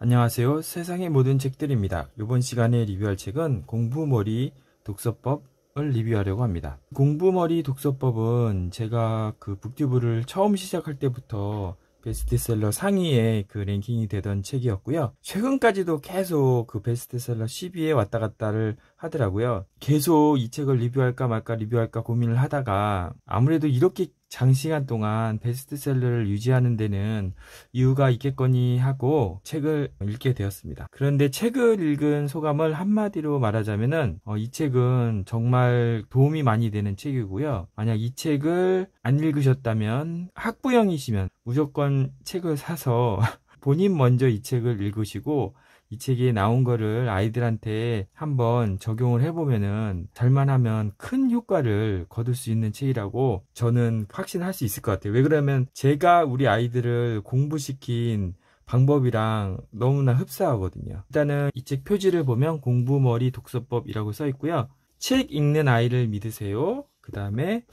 안녕하세요. 세상의 모든 책들입니다. 이번 시간에 리뷰할 책은 공부머리 독서법을 리뷰하려고 합니다. 공부머리 독서법은 제가 그 북튜브를 처음 시작할 때부터 베스트셀러 상위에 그 랭킹이 되던 책이었고요. 최근까지도 계속 그 베스트셀러 10위에 왔다 갔다를 하더라고요. 계속 이 책을 리뷰할까 말까 리뷰할까 고민을 하다가 아무래도 이렇게 장시간 동안 베스트셀러를 유지하는 데는 이유가 있겠거니 하고 책을 읽게 되었습니다. 그런데 책을 읽은 소감을 한마디로 말하자면은 어, 이 책은 정말 도움이 많이 되는 책이고요. 만약 이 책을 안 읽으셨다면 학부형이시면 무조건 책을 사서 본인 먼저 이 책을 읽으시고 이책에 나온 거를 아이들한테 한번 적용을 해보면은 잘만 하면 큰 효과를 거둘 수 있는 책이라고 저는 확신할 수 있을 것 같아요. 왜 그러면 제가 우리 아이들을 공부시킨 방법이랑 너무나 흡사하거든요. 일단은 이 책 표지를 보면 공부머리 독서법이라고 써 있고요. 책 읽는 아이를 믿으세요. 그 다음에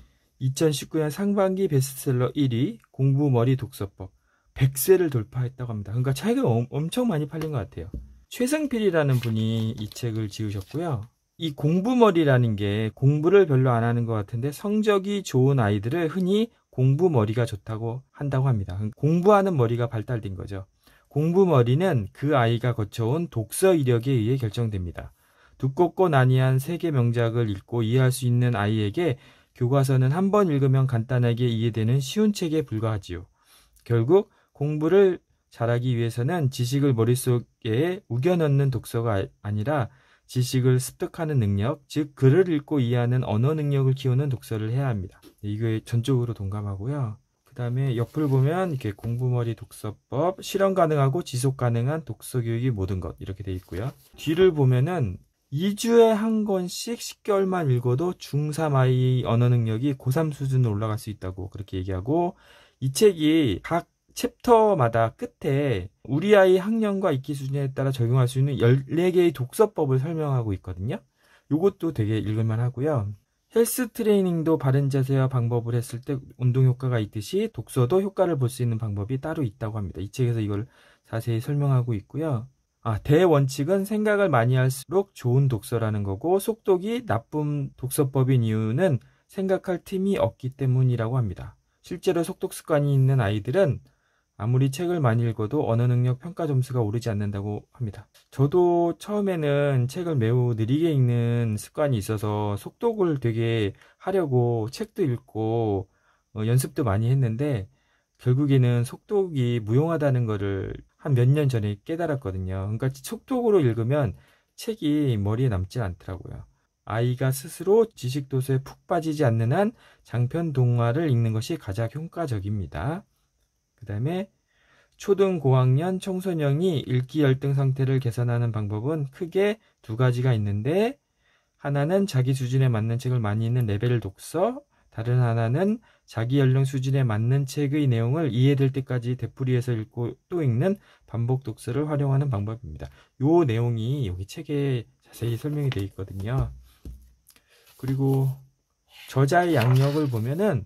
2019년 상반기 베스트셀러 1위 공부머리 독서법 100세를 돌파했다고 합니다. 그러니까 차이가 엄청 많이 팔린 것 같아요. 최승필이라는 분이 이 책을 지으셨고요. 이 공부머리라는 게 공부를 별로 안 하는 것 같은데 성적이 좋은 아이들을 흔히 공부머리가 좋다고 한다고 합니다. 공부하는 머리가 발달된 거죠. 공부머리는 그 아이가 거쳐온 독서 이력에 의해 결정됩니다. 두껍고 난이한 세계 명작을 읽고 이해할 수 있는 아이에게 교과서는 한 번 읽으면 간단하게 이해되는 쉬운 책에 불과하지요. 결국 공부를 잘하기 위해서는 지식을 머릿속에 우겨넣는 독서가 아, 아니라 지식을 습득하는 능력, 즉 글을 읽고 이해하는 언어 능력을 키우는 독서를 해야 합니다. 네, 이거에 전적으로 동감하고요. 그 다음에 옆을 보면 이렇게 공부머리 독서법, 실현 가능하고 지속 가능한 독서 교육이 모든 것 이렇게 돼 있고요. 뒤를 보면은 2주에 한 권씩 10개월만 읽어도 중3 아이 언어 능력이 고3 수준으로 올라갈 수 있다고 그렇게 얘기하고 이 책이 각 챕터마다 끝에 우리 아이 학년과 익기 수준에 따라 적용할 수 있는 14개의 독서법을 설명하고 있거든요. 요것도 되게 읽을만 하고요. 헬스 트레이닝도 바른 자세와 방법을 했을 때 운동 효과가 있듯이 독서도 효과를 볼 수 있는 방법이 따로 있다고 합니다. 이 책에서 이걸 자세히 설명하고 있고요. 아, 대원칙은 생각을 많이 할수록 좋은 독서라는 거고 속독이 나쁜 독서법인 이유는 생각할 틈이 없기 때문이라고 합니다. 실제로 속독 습관이 있는 아이들은 아무리 책을 많이 읽어도 언어 능력 평가 점수가 오르지 않는다고 합니다. 저도 처음에는 책을 매우 느리게 읽는 습관이 있어서 속독을 되게 하려고 책도 읽고 어, 연습도 많이 했는데 결국에는 속독이 무용하다는 것을 한 몇 년 전에 깨달았거든요. 그러니까 속독으로 읽으면 책이 머리에 남지 않더라고요. 아이가 스스로 지식도서에 푹 빠지지 않는 한 장편 동화를 읽는 것이 가장 효과적입니다. 그 다음에 초등 고학년 청소년이 읽기 열등 상태를 개선하는 방법은 크게 두 가지가 있는데 하나는 자기 수준에 맞는 책을 많이 읽는 레벨 독서, 다른 하나는 자기 연령 수준에 맞는 책의 내용을 이해될 때까지 되풀이해서 읽고 또 읽는 반복 독서를 활용하는 방법입니다. 요 내용이 여기 책에 자세히 설명이 되어 있거든요. 그리고 저자의 양력을 보면은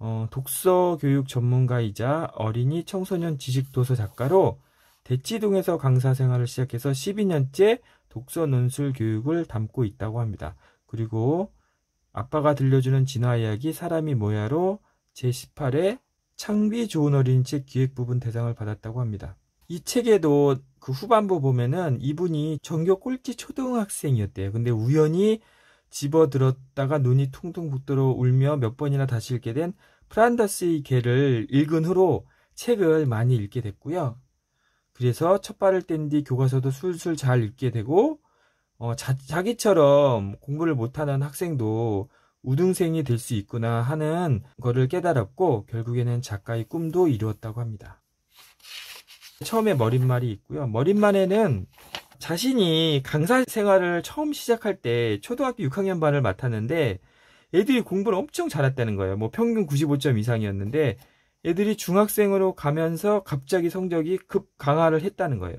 어, 독서 교육 전문가이자 어린이 청소년 지식 도서 작가로 대치동에서 강사 생활을 시작해서 12년째 독서 논술 교육을 담고 있다고 합니다. 그리고 아빠가 들려주는 진화 이야기 사람이 뭐야로 제18회 창비 좋은 어린이 책 기획 부분 대상을 받았다고 합니다. 이 책에도 그 후반부 보면은 이분이 전교 꼴찌 초등학생이었대요. 근데 우연히 집어들었다가 눈이 퉁퉁 붓도록 울며 몇 번이나 다시 읽게 된 프란다스의 개를 읽은 후로 책을 많이 읽게 됐고요. 그래서 첫 발을 뗀 뒤 교과서도 술술 잘 읽게 되고 어, 자, 자기처럼 공부를 못하는 학생도 우등생이 될 수 있구나 하는 것을 깨달았고 결국에는 작가의 꿈도 이루었다고 합니다. 처음에 머릿말이 있고요. 머릿말에는 자신이 강사 생활을 처음 시작할 때 초등학교 6학년 반을 맡았는데 애들이 공부를 엄청 잘했다는 거예요. 뭐 평균 95점 이상이었는데 애들이 중학생으로 가면서 갑자기 성적이 급 강화를 했다는 거예요.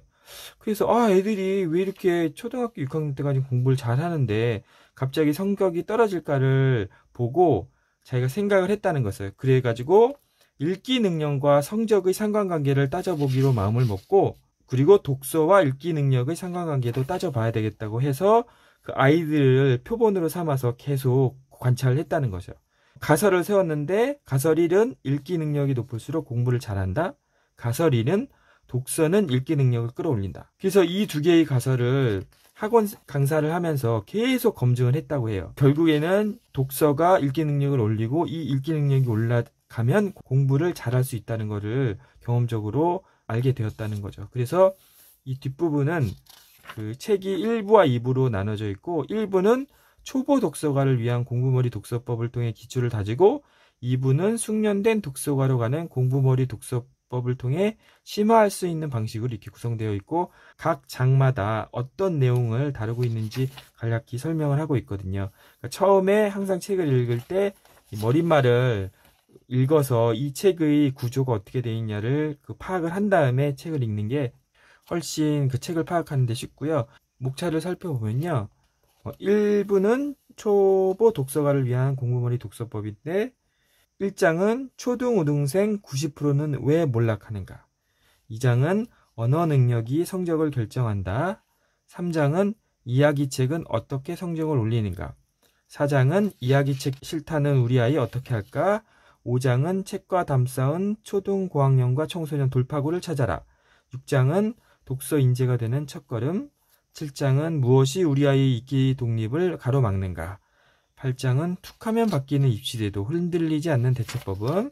그래서 아 애들이 왜 이렇게 초등학교 6학년 때까지 공부를 잘하는데 갑자기 성격이 떨어질까를 보고 자기가 생각을 했다는 것을 그래가지고 읽기 능력과 성적의 상관관계를 따져보기로 마음을 먹고 그리고 독서와 읽기 능력의 상관관계도 따져봐야 되겠다고 해서 그 아이들을 표본으로 삼아서 계속 관찰을 했다는 거죠. 가설을 세웠는데 가설 일은 읽기 능력이 높을수록 공부를 잘한다. 가설 일은 독서는 읽기 능력을 끌어올린다. 그래서 이 두 개의 가설을 학원 강사를 하면서 계속 검증을 했다고 해요. 결국에는 독서가 읽기 능력을 올리고 이 읽기 능력이 올라가면 공부를 잘할 수 있다는 것을 경험적으로 알게 되었다는 거죠. 그래서 이 뒷부분은 그 책이 1부와 2부로 나눠져 있고 1부는 초보 독서가를 위한 공부머리 독서법을 통해 기초를 다지고 2부는 숙련된 독서가로 가는 공부머리 독서법을 통해 심화할 수 있는 방식으로 이렇게 구성되어 있고 각 장마다 어떤 내용을 다루고 있는지 간략히 설명을 하고 있거든요. 그러니까 처음에 항상 책을 읽을 때 머릿말을 읽어서 이 책의 구조가 어떻게 되어 있냐를 그 파악을 한 다음에 책을 읽는 게 훨씬 그 책을 파악하는 데 쉽고요. 목차를 살펴보면요. 1부는 어, 초보 독서가를 위한 공부머리 독서법인데 1장은 초등 우등생 90%는 왜 몰락하는가. 2장은 언어 능력이 성적을 결정한다. 3장은 이야기책은 어떻게 성적을 올리는가. 4장은 이야기책 싫다는 우리 아이 어떻게 할까? 5장은 책과 담쌓은 초등 고학년과 청소년 돌파구를 찾아라. 6장은 독서 인재가 되는 첫걸음. 7장은 무엇이 우리 아이의 이기 독립을 가로막는가. 8장은 툭하면 바뀌는 입시제도 흔들리지 않는 대처법은.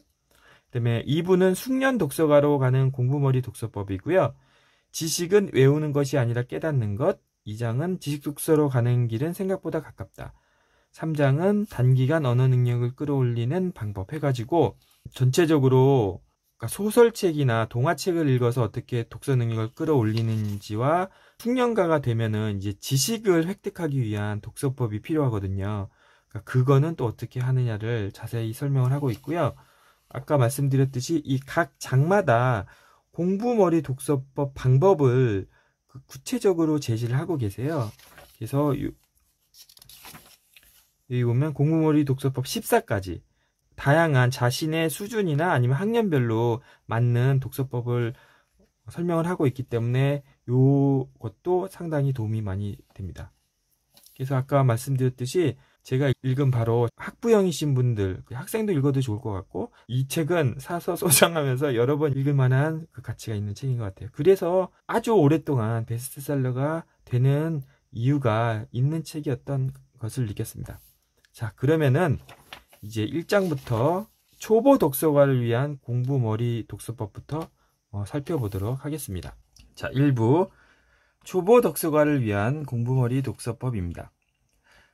그다음에 2부는 숙련 독서가로 가는 공부머리 독서법이고요. 지식은 외우는 것이 아니라 깨닫는 것. 2장은 지식 독서로 가는 길은 생각보다 가깝다. 3장은 단기간 언어 능력을 끌어올리는 방법 해가지고 전체적으로 그러니까 소설책이나 동화책을 읽어서 어떻게 독서 능력을 끌어올리는지와 숙년가가 되면은 이제 지식을 획득하기 위한 독서법이 필요하거든요. 그러니까 그거는 또 어떻게 하느냐를 자세히 설명을 하고 있고요. 아까 말씀드렸듯이 이 각 장마다 공부머리 독서법 방법을 그 구체적으로 제시를 하고 계세요. 그래서 여기 보면 공부머리 독서법 14까지 다양한 자신의 수준이나 아니면 학년별로 맞는 독서법을 설명을 하고 있기 때문에 요것도 상당히 도움이 많이 됩니다. 그래서 아까 말씀드렸듯이 제가 읽은 바로 학부형이신 분들, 그 학생도 읽어도 좋을 것 같고 이 책은 사서 소장하면서 여러 번 읽을 만한 그 가치가 있는 책인 것 같아요. 그래서 아주 오랫동안 베스트셀러가 되는 이유가 있는 책이었던 것을 느꼈습니다. 자, 그러면은 이제 1장부터 초보 독서가를 위한 공부머리 독서법부터 어, 살펴보도록 하겠습니다. 자, 1부 초보 독서가를 위한 공부머리 독서법입니다.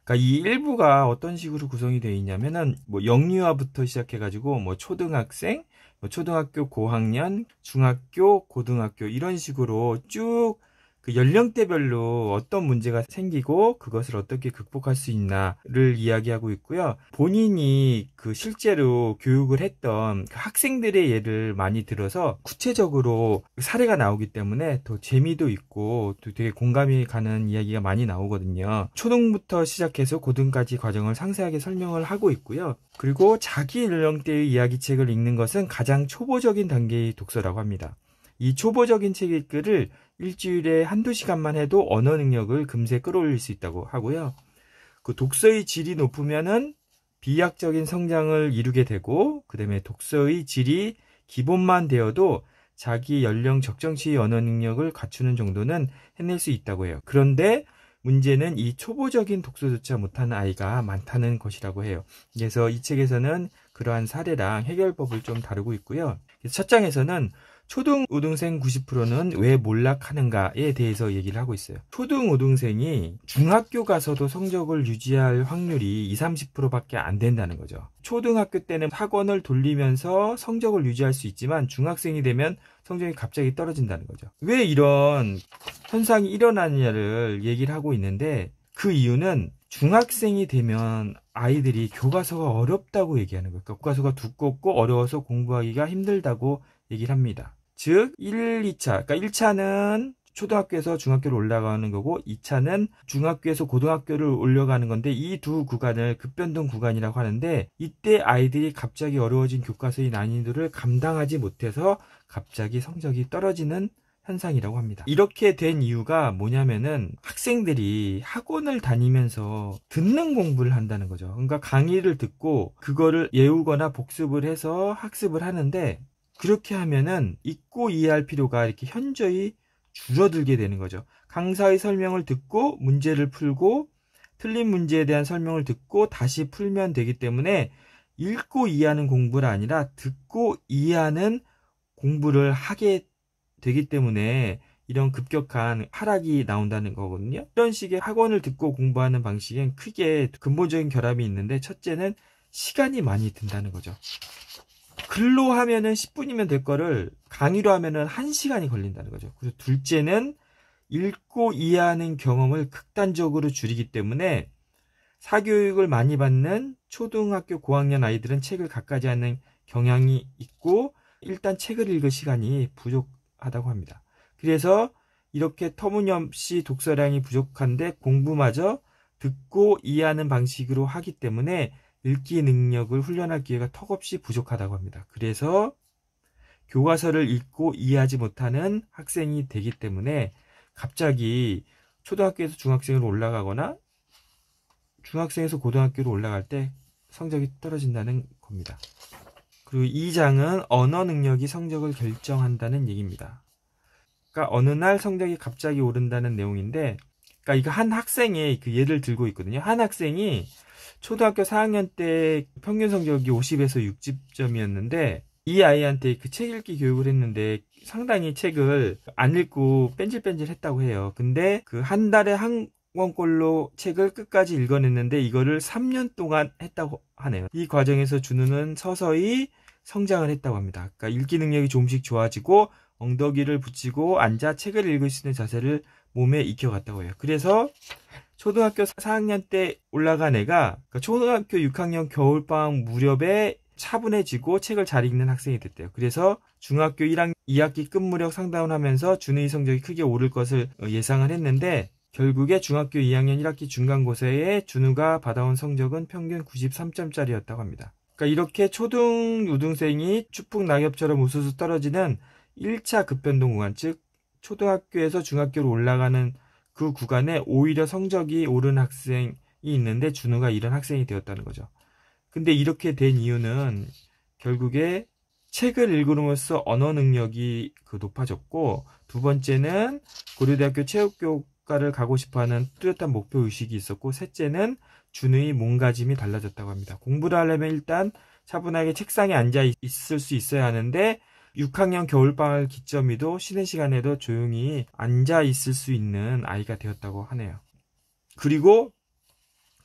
그러니까 이 1부가 어떤 식으로 구성이 되어 있냐면은 뭐 영유아부터 시작해 가지고 뭐 초등학생, 뭐 초등학교 고학년, 중학교, 고등학교 이런 식으로 쭉그 연령대별로 어떤 문제가 생기고 그것을 어떻게 극복할 수 있나를 이야기하고 있고요. 본인이 그 실제로 교육을 했던 그 학생들의 예를 많이 들어서 구체적으로 사례가 나오기 때문에 더 재미도 있고 또 되게 공감이 가는 이야기가 많이 나오거든요. 초등부터 시작해서 고등까지 과정을 상세하게 설명을 하고 있고요. 그리고 자기 연령대의 이야기책을 읽는 것은 가장 초보적인 단계의 독서라고 합니다. 이 초보적인 책 읽기를 일주일에 한두 시간만 해도 언어 능력을 금세 끌어올릴 수 있다고 하고요. 그 독서의 질이 높으면은 비약적인 성장을 이루게 되고 그다음에 독서의 질이 기본만 되어도 자기 연령 적정시 언어 능력을 갖추는 정도는 해낼 수 있다고 해요. 그런데 문제는 이 초보적인 독서조차 못하는 아이가 많다는 것이라고 해요. 그래서 이 책에서는 그러한 사례랑 해결법을 좀 다루고 있고요. 첫 장에서는 초등 우등생 90%는 왜 몰락하는가에 대해서 얘기를 하고 있어요. 초등 우등생이 중학교 가서도 성적을 유지할 확률이 20, 30%밖에 안 된다는 거죠. 초등학교 때는 학원을 돌리면서 성적을 유지할 수 있지만 중학생이 되면 성적이 갑자기 떨어진다는 거죠. 왜 이런 현상이 일어나느냐를 얘기를 하고 있는데 그 이유는 중학생이 되면 아이들이 교과서가 어렵다고 얘기하는 거예요. 교과서가 두껍고 어려워서 공부하기가 힘들다고 얘기를 합니다. 즉 1, 2차, 그니까 1차는 초등학교에서 중학교로 올라가는 거고 2차는 중학교에서 고등학교를 올려가는 건데 이 두 구간을 급변동 구간이라고 하는데 이때 아이들이 갑자기 어려워진 교과서의 난이도를 감당하지 못해서 갑자기 성적이 떨어지는 현상이라고 합니다. 이렇게 된 이유가 뭐냐면은 학생들이 학원을 다니면서 듣는 공부를 한다는 거죠. 그러니까 강의를 듣고 그거를 외우거나 복습을 해서 학습을 하는데 그렇게 하면은 잊고 이해할 필요가 이렇게 현저히 줄어들게 되는 거죠. 강사의 설명을 듣고 문제를 풀고 틀린 문제에 대한 설명을 듣고 다시 풀면 되기 때문에 읽고 이해하는 공부가 아니라 듣고 이해하는 공부를 하게 되기 때문에 이런 급격한 하락이 나온다는 거거든요. 이런 식의 학원을 듣고 공부하는 방식엔 크게 근본적인 결함이 있는데 첫째는 시간이 많이 든다는 거죠. 글로 하면은 10분이면 될 거를 강의로 하면은 1시간이 걸린다는 거죠. 그래서 둘째는 읽고 이해하는 경험을 극단적으로 줄이기 때문에 사교육을 많이 받는 초등학교 고학년 아이들은 책을 갖가지 않는 경향이 있고 일단 책을 읽을 시간이 부족하다고 합니다. 그래서 이렇게 터무니없이 독서량이 부족한데 공부마저 듣고 이해하는 방식으로 하기 때문에 읽기 능력을 훈련할 기회가 턱없이 부족하다고 합니다. 그래서 교과서를 읽고 이해하지 못하는 학생이 되기 때문에 갑자기 초등학교에서 중학생으로 올라가거나 중학생에서 고등학교로 올라갈 때 성적이 떨어진다는 겁니다. 그리고 이 장은 언어 능력이 성적을 결정한다는 얘기입니다. 그러니까 어느 날 성적이 갑자기 오른다는 내용인데, 그러니까 이거 한 학생의 그 예를 들고 있거든요. 한 학생이 초등학교 4학년 때 평균 성적이 50에서 60점이었는데 이 아이한테 그 책 읽기 교육을 했는데 상당히 책을 안 읽고 뺀질뺀질 했다고 해요. 근데 그 한 달에 한 권꼴로 책을 끝까지 읽어냈는데 이거를 3년 동안 했다고 하네요. 이 과정에서 준우는 서서히 성장을 했다고 합니다. 그러니까 읽기 능력이 조금씩 좋아지고 엉덩이를 붙이고 앉아 책을 읽을 수 있는 자세를 몸에 익혀갔다고 해요. 그래서 초등학교 4학년 때 올라간 애가 그러니까 초등학교 6학년 겨울방학 무렵에 차분해지고 책을 잘 읽는 학생이 됐대요. 그래서 중학교 1학, 2학기 끝 무렵 상담하면서 을 준의 성적이 크게 오를 것을 어, 예상을 했는데 결국에 중학교 2학년 1학기 중간고사에 준우가 받아온 성적은 평균 93점짜리였다고 합니다. 그러니까 이렇게 초등 유등생이 축풍 낙엽처럼 우수수 떨어지는 1차 급변동 구간 즉 초등학교에서 중학교로 올라가는 그 구간에 오히려 성적이 오른 학생이 있는데 준우가 이런 학생이 되었다는 거죠. 근데 이렇게 된 이유는 결국에 책을 읽으로써 언어 능력이 그 높아졌고 두 번째는 고려대학교 체육교과를 가고 싶어하는 뚜렷한 목표 의식이 있었고 셋째는 준우의 몸가짐이 달라졌다고 합니다. 공부를 하려면 일단 차분하게 책상에 앉아 있을 수 있어야 하는데 6학년 겨울방학 기점이도 쉬는 시간에도 조용히 앉아 있을 수 있는 아이가 되었다고 하네요. 그리고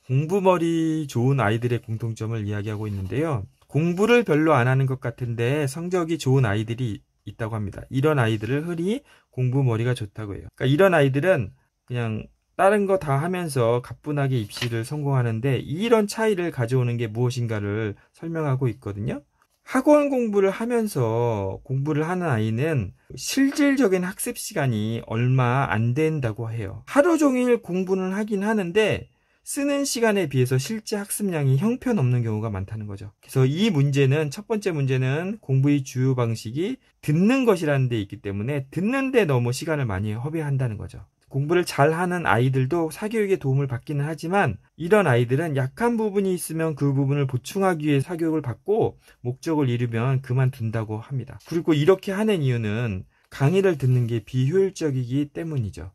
공부머리 좋은 아이들의 공통점을 이야기하고 있는데요. 공부를 별로 안 하는 것 같은데 성적이 좋은 아이들이 있다고 합니다. 이런 아이들을 흔히 공부머리가 좋다고 해요. 그러니까 이런 아이들은 그냥 다른 거 다 하면서 가뿐하게 입시를 성공하는데 이런 차이를 가져오는 게 무엇인가를 설명하고 있거든요. 학원 공부를 하면서 공부를 하는 아이는 실질적인 학습 시간이 얼마 안 된다고 해요. 하루 종일 공부는 하긴 하는데 쓰는 시간에 비해서 실제 학습량이 형편없는 경우가 많다는 거죠. 그래서 이 문제는 첫 번째 문제는 공부의 주요 방식이 듣는 것이라는 데 있기 때문에 듣는데 너무 시간을 많이 허비한다는 거죠. 공부를 잘하는 아이들도 사교육의 도움을 받기는 하지만 이런 아이들은 약한 부분이 있으면 그 부분을 보충하기 위해 사교육을 받고 목적을 이루면 그만둔다고 합니다. 그리고 이렇게 하는 이유는 강의를 듣는 게 비효율적이기 때문이죠.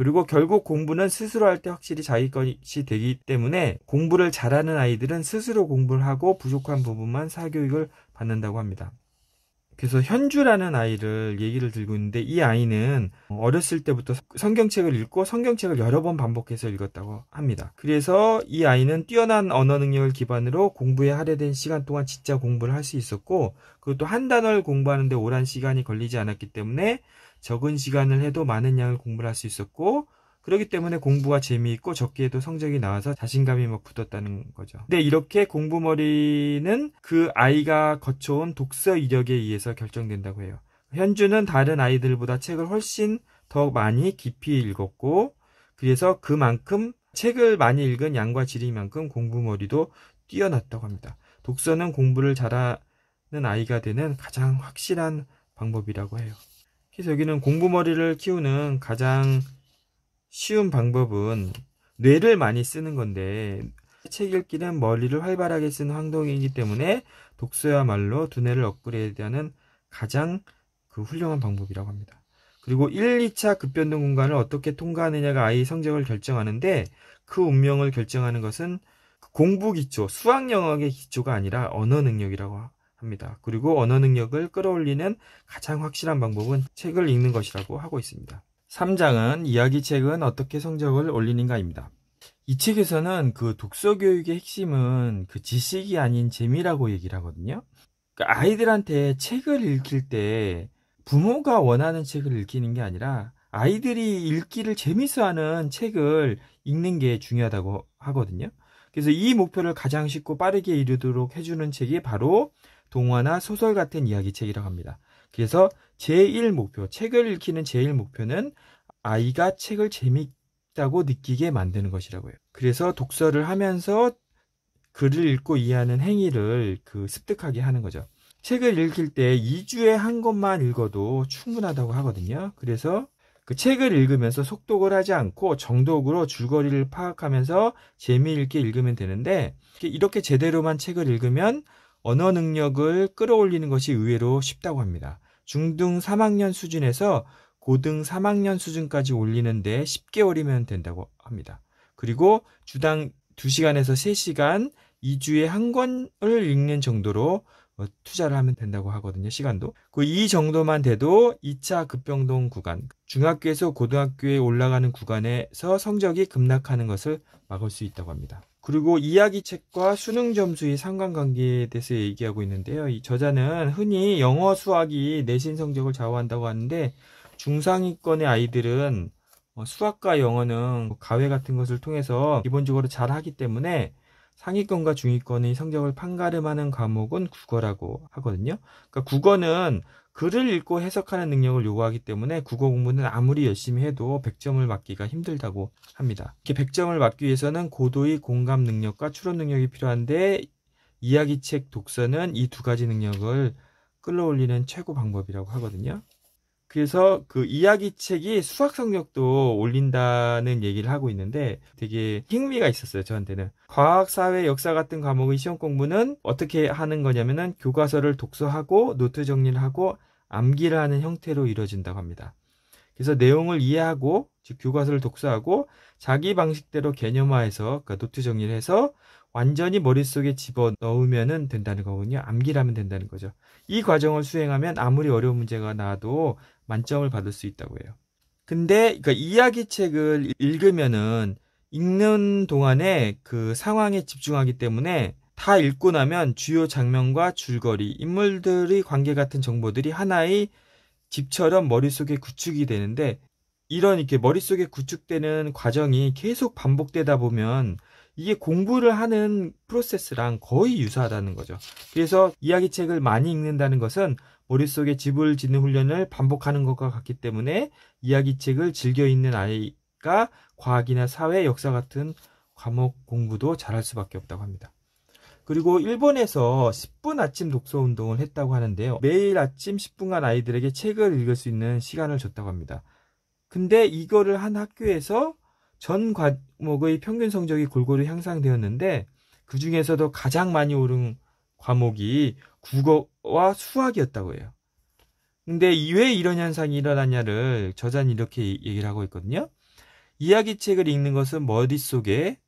그리고 결국 공부는 스스로 할 때 확실히 자기 것이 되기 때문에 공부를 잘하는 아이들은 스스로 공부를 하고 부족한 부분만 사교육을 받는다고 합니다. 그래서 현주라는 아이를 얘기를 들고 있는데 이 아이는 어렸을 때부터 성경책을 읽고 성경책을 여러 번 반복해서 읽었다고 합니다. 그래서 이 아이는 뛰어난 언어 능력을 기반으로 공부에 할애된 시간 동안 진짜 공부를 할 수 있었고 그것도 한 단어를 공부하는데 오랜 시간이 걸리지 않았기 때문에 적은 시간을 해도 많은 양을 공부할수 있었고 그렇기 때문에 공부가 재미있고 적기에도 성적이 나와서 자신감이 막 붙었다는 거죠. 근데 이렇게 공부머리는 그 아이가 거쳐온 독서 이력에 의해서 결정된다고 해요. 현주는 다른 아이들보다 책을 훨씬 더 많이 깊이 읽었고 그래서 그만큼 책을 많이 읽은 양과 질이만큼 공부머리도 뛰어났다고 합니다. 독서는 공부를 잘하는 아이가 되는 가장 확실한 방법이라고 해요. 그래서 여기는 공부머리를 키우는 가장 쉬운 방법은 뇌를 많이 쓰는 건데 책 읽기는 머리를 활발하게 쓰는 활동이기 때문에 독서야말로 두뇌를 업그레이드하는 가장 그 훌륭한 방법이라고 합니다. 그리고 1, 2차 급변동 공간을 어떻게 통과하느냐가 아이의 성적을 결정하는데 그 운명을 결정하는 것은 그 공부 기초, 수학 영역의 기초가 아니라 언어 능력이라고 합니다. 그리고 언어 능력을 끌어올리는 가장 확실한 방법은 책을 읽는 것이라고 하고 있습니다. 3장은 이야기책은 어떻게 성적을 올리는가입니다. 이 책에서는 그 독서 교육의 핵심은 그 지식이 아닌 재미라고 얘기를 하거든요. 그러니까 아이들한테 책을 읽힐 때 부모가 원하는 책을 읽히는 게 아니라 아이들이 읽기를 재밌어하는 책을 읽는 게 중요하다고 하거든요. 그래서 이 목표를 가장 쉽고 빠르게 이루도록 해주는 책이 바로 동화나 소설 같은 이야기책이라고 합니다. 그래서 제1 목표, 책을 읽히는 제1 목표는 아이가 책을 재미있다고 느끼게 만드는 것이라고요. 해 그래서 독서를 하면서 글을 읽고 이해하는 행위를 그 습득하게 하는 거죠. 책을 읽힐 때 2주에 한 권만 읽어도 충분하다고 하거든요. 그래서 그 책을 읽으면서 속독을 하지 않고 정독으로 줄거리를 파악하면서 재미있게 읽으면 되는데 이렇게 제대로만 책을 읽으면 언어 능력을 끌어올리는 것이 의외로 쉽다고 합니다. 중등 3학년 수준에서 고등 3학년 수준까지 올리는데 10개월이면 된다고 합니다. 그리고 주당 2시간에서 3시간 2주에 한 권을 읽는 정도로 어, 투자를 하면 된다고 하거든요, 시간도. 그 이 정도만 돼도 2차 급병동 구간, 중학교에서 고등학교에 올라가는 구간에서 성적이 급락하는 것을 막을 수 있다고 합니다. 그리고 이야기책과 수능 점수의 상관관계에 대해서 얘기하고 있는데요. 이 저자는 흔히 영어 수학이 내신 성적을 좌우한다고 하는데 중상위권의 아이들은 어, 수학과 영어는 과외 뭐 같은 것을 통해서 기본적으로 잘 하기 때문에 상위권과 중위권의 성적을 판가름하는 과목은 국어라고 하거든요. 그러니까 국어는 글을 읽고 해석하는 능력을 요구하기 때문에 국어 공부는 아무리 열심히 해도 100점을 맞기가 힘들다고 합니다. 이렇게 100점을 맞기 위해서는 고도의 공감 능력과 추론 능력이 필요한데 이야기책 독서는 이 두 가지 능력을 끌어올리는 최고 방법이라고 하거든요. 그래서 그 이야기책이 수학 성적도 올린다는 얘기를 하고 있는데 되게 흥미가 있었어요 저한테는 과학 사회 역사 같은 과목의 시험 공부는 어떻게 하는 거냐면은 교과서를 독서하고 노트 정리를 하고 암기를 하는 형태로 이루어진다고 합니다 그래서 내용을 이해하고 즉 교과서를 독서하고 자기 방식대로 개념화해서 그러니까 노트 정리를 해서 완전히 머릿속에 집어 넣으면 된다는 거군요. 암기라면 된다는 거죠. 이 과정을 수행하면 아무리 어려운 문제가 나와도 만점을 받을 수 있다고 해요. 근데 그 그러니까 이야기책을 읽으면은 읽는 동안에 그 상황에 집중하기 때문에 다 읽고 나면 주요 장면과 줄거리, 인물들의 관계 같은 정보들이 하나의 집처럼 머릿속에 구축이 되는데 이런 이렇게 머릿속에 구축되는 과정이 계속 반복되다 보면 이게 공부를 하는 프로세스랑 거의 유사하다는 거죠. 그래서 이야기책을 많이 읽는다는 것은 머릿속에 집을 짓는 훈련을 반복하는 것과 같기 때문에 이야기책을 즐겨 읽는 아이가 과학이나 사회, 역사 같은 과목 공부도 잘할 수밖에 없다고 합니다. 그리고 일본에서 10분 아침 독서 운동을 했다고 하는데요. 매일 아침 10분간 아이들에게 책을 읽을 수 있는 시간을 줬다고 합니다. 근데 이거를 한 학교에서 전 과목의 평균 성적이 골고루 향상되었는데 그 중에서도 가장 많이 오른 과목이 국어와 수학이었다고 해요. 근데 왜 이런 현상이 일어나냐를 저자는 이렇게 얘기를 하고 있거든요. 이야기책을 읽는 것은 머릿속에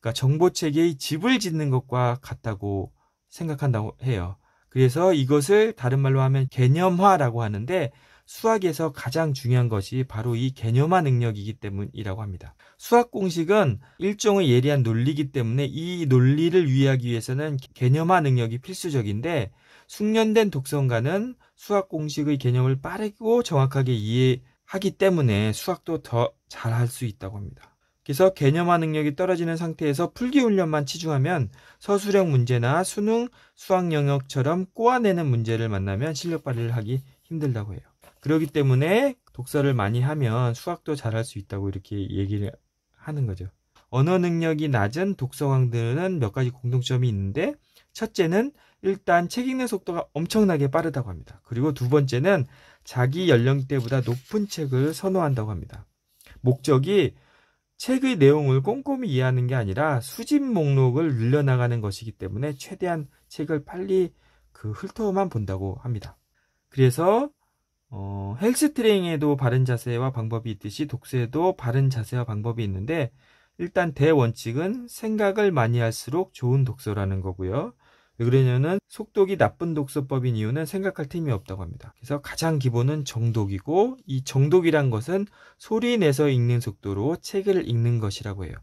그러니까 정보책계의 집을 짓는 것과 같다고 생각한다고 해요. 그래서 이것을 다른 말로 하면 개념화라고 하는데 수학에서 가장 중요한 것이 바로 이 개념화 능력이기 때문이라고 합니다. 수학 공식은 일종의 예리한 논리이기 때문에 이 논리를 유해하기 위해서는 개념화 능력이 필수적인데 숙련된 독서가는 수학 공식의 개념을 빠르고 정확하게 이해하기 때문에 수학도 더 잘할 수 있다고 합니다. 그래서 개념화 능력이 떨어지는 상태에서 풀기 훈련만 치중하면 서술형 문제나 수능, 수학 영역처럼 꼬아내는 문제를 만나면 실력 발휘를 하기 힘들다고 해요. 그러기 때문에 독서를 많이 하면 수학도 잘할 수 있다고 이렇게 얘기를 하는 거죠. 언어 능력이 낮은 독서광들은몇 가지 공통점이 있는데 첫째는 일단 책 읽는 속도가 엄청나게 빠르다고 합니다. 그리고 두 번째는 자기 연령대보다 높은 책을 선호한다고 합니다. 목적이 책의 내용을 꼼꼼히 이해하는 게 아니라 수집 목록을 늘려나가는 것이기 때문에 최대한 책을 빨리 그 훑어만 본다고 합니다. 그래서 어, 헬스 트레잉에도 바른 자세와 방법이 있듯이 독서에도 바른 자세와 방법이 있는데 일단 대원칙은 생각을 많이 할수록 좋은 독서라는 거고요. 왜 그러냐면 속독이 나쁜 독서법인 이유는 생각할 틈이 없다고 합니다. 그래서 가장 기본은 정독이고 이 정독이란 것은 소리 내서 읽는 속도로 책을 읽는 것이라고 해요.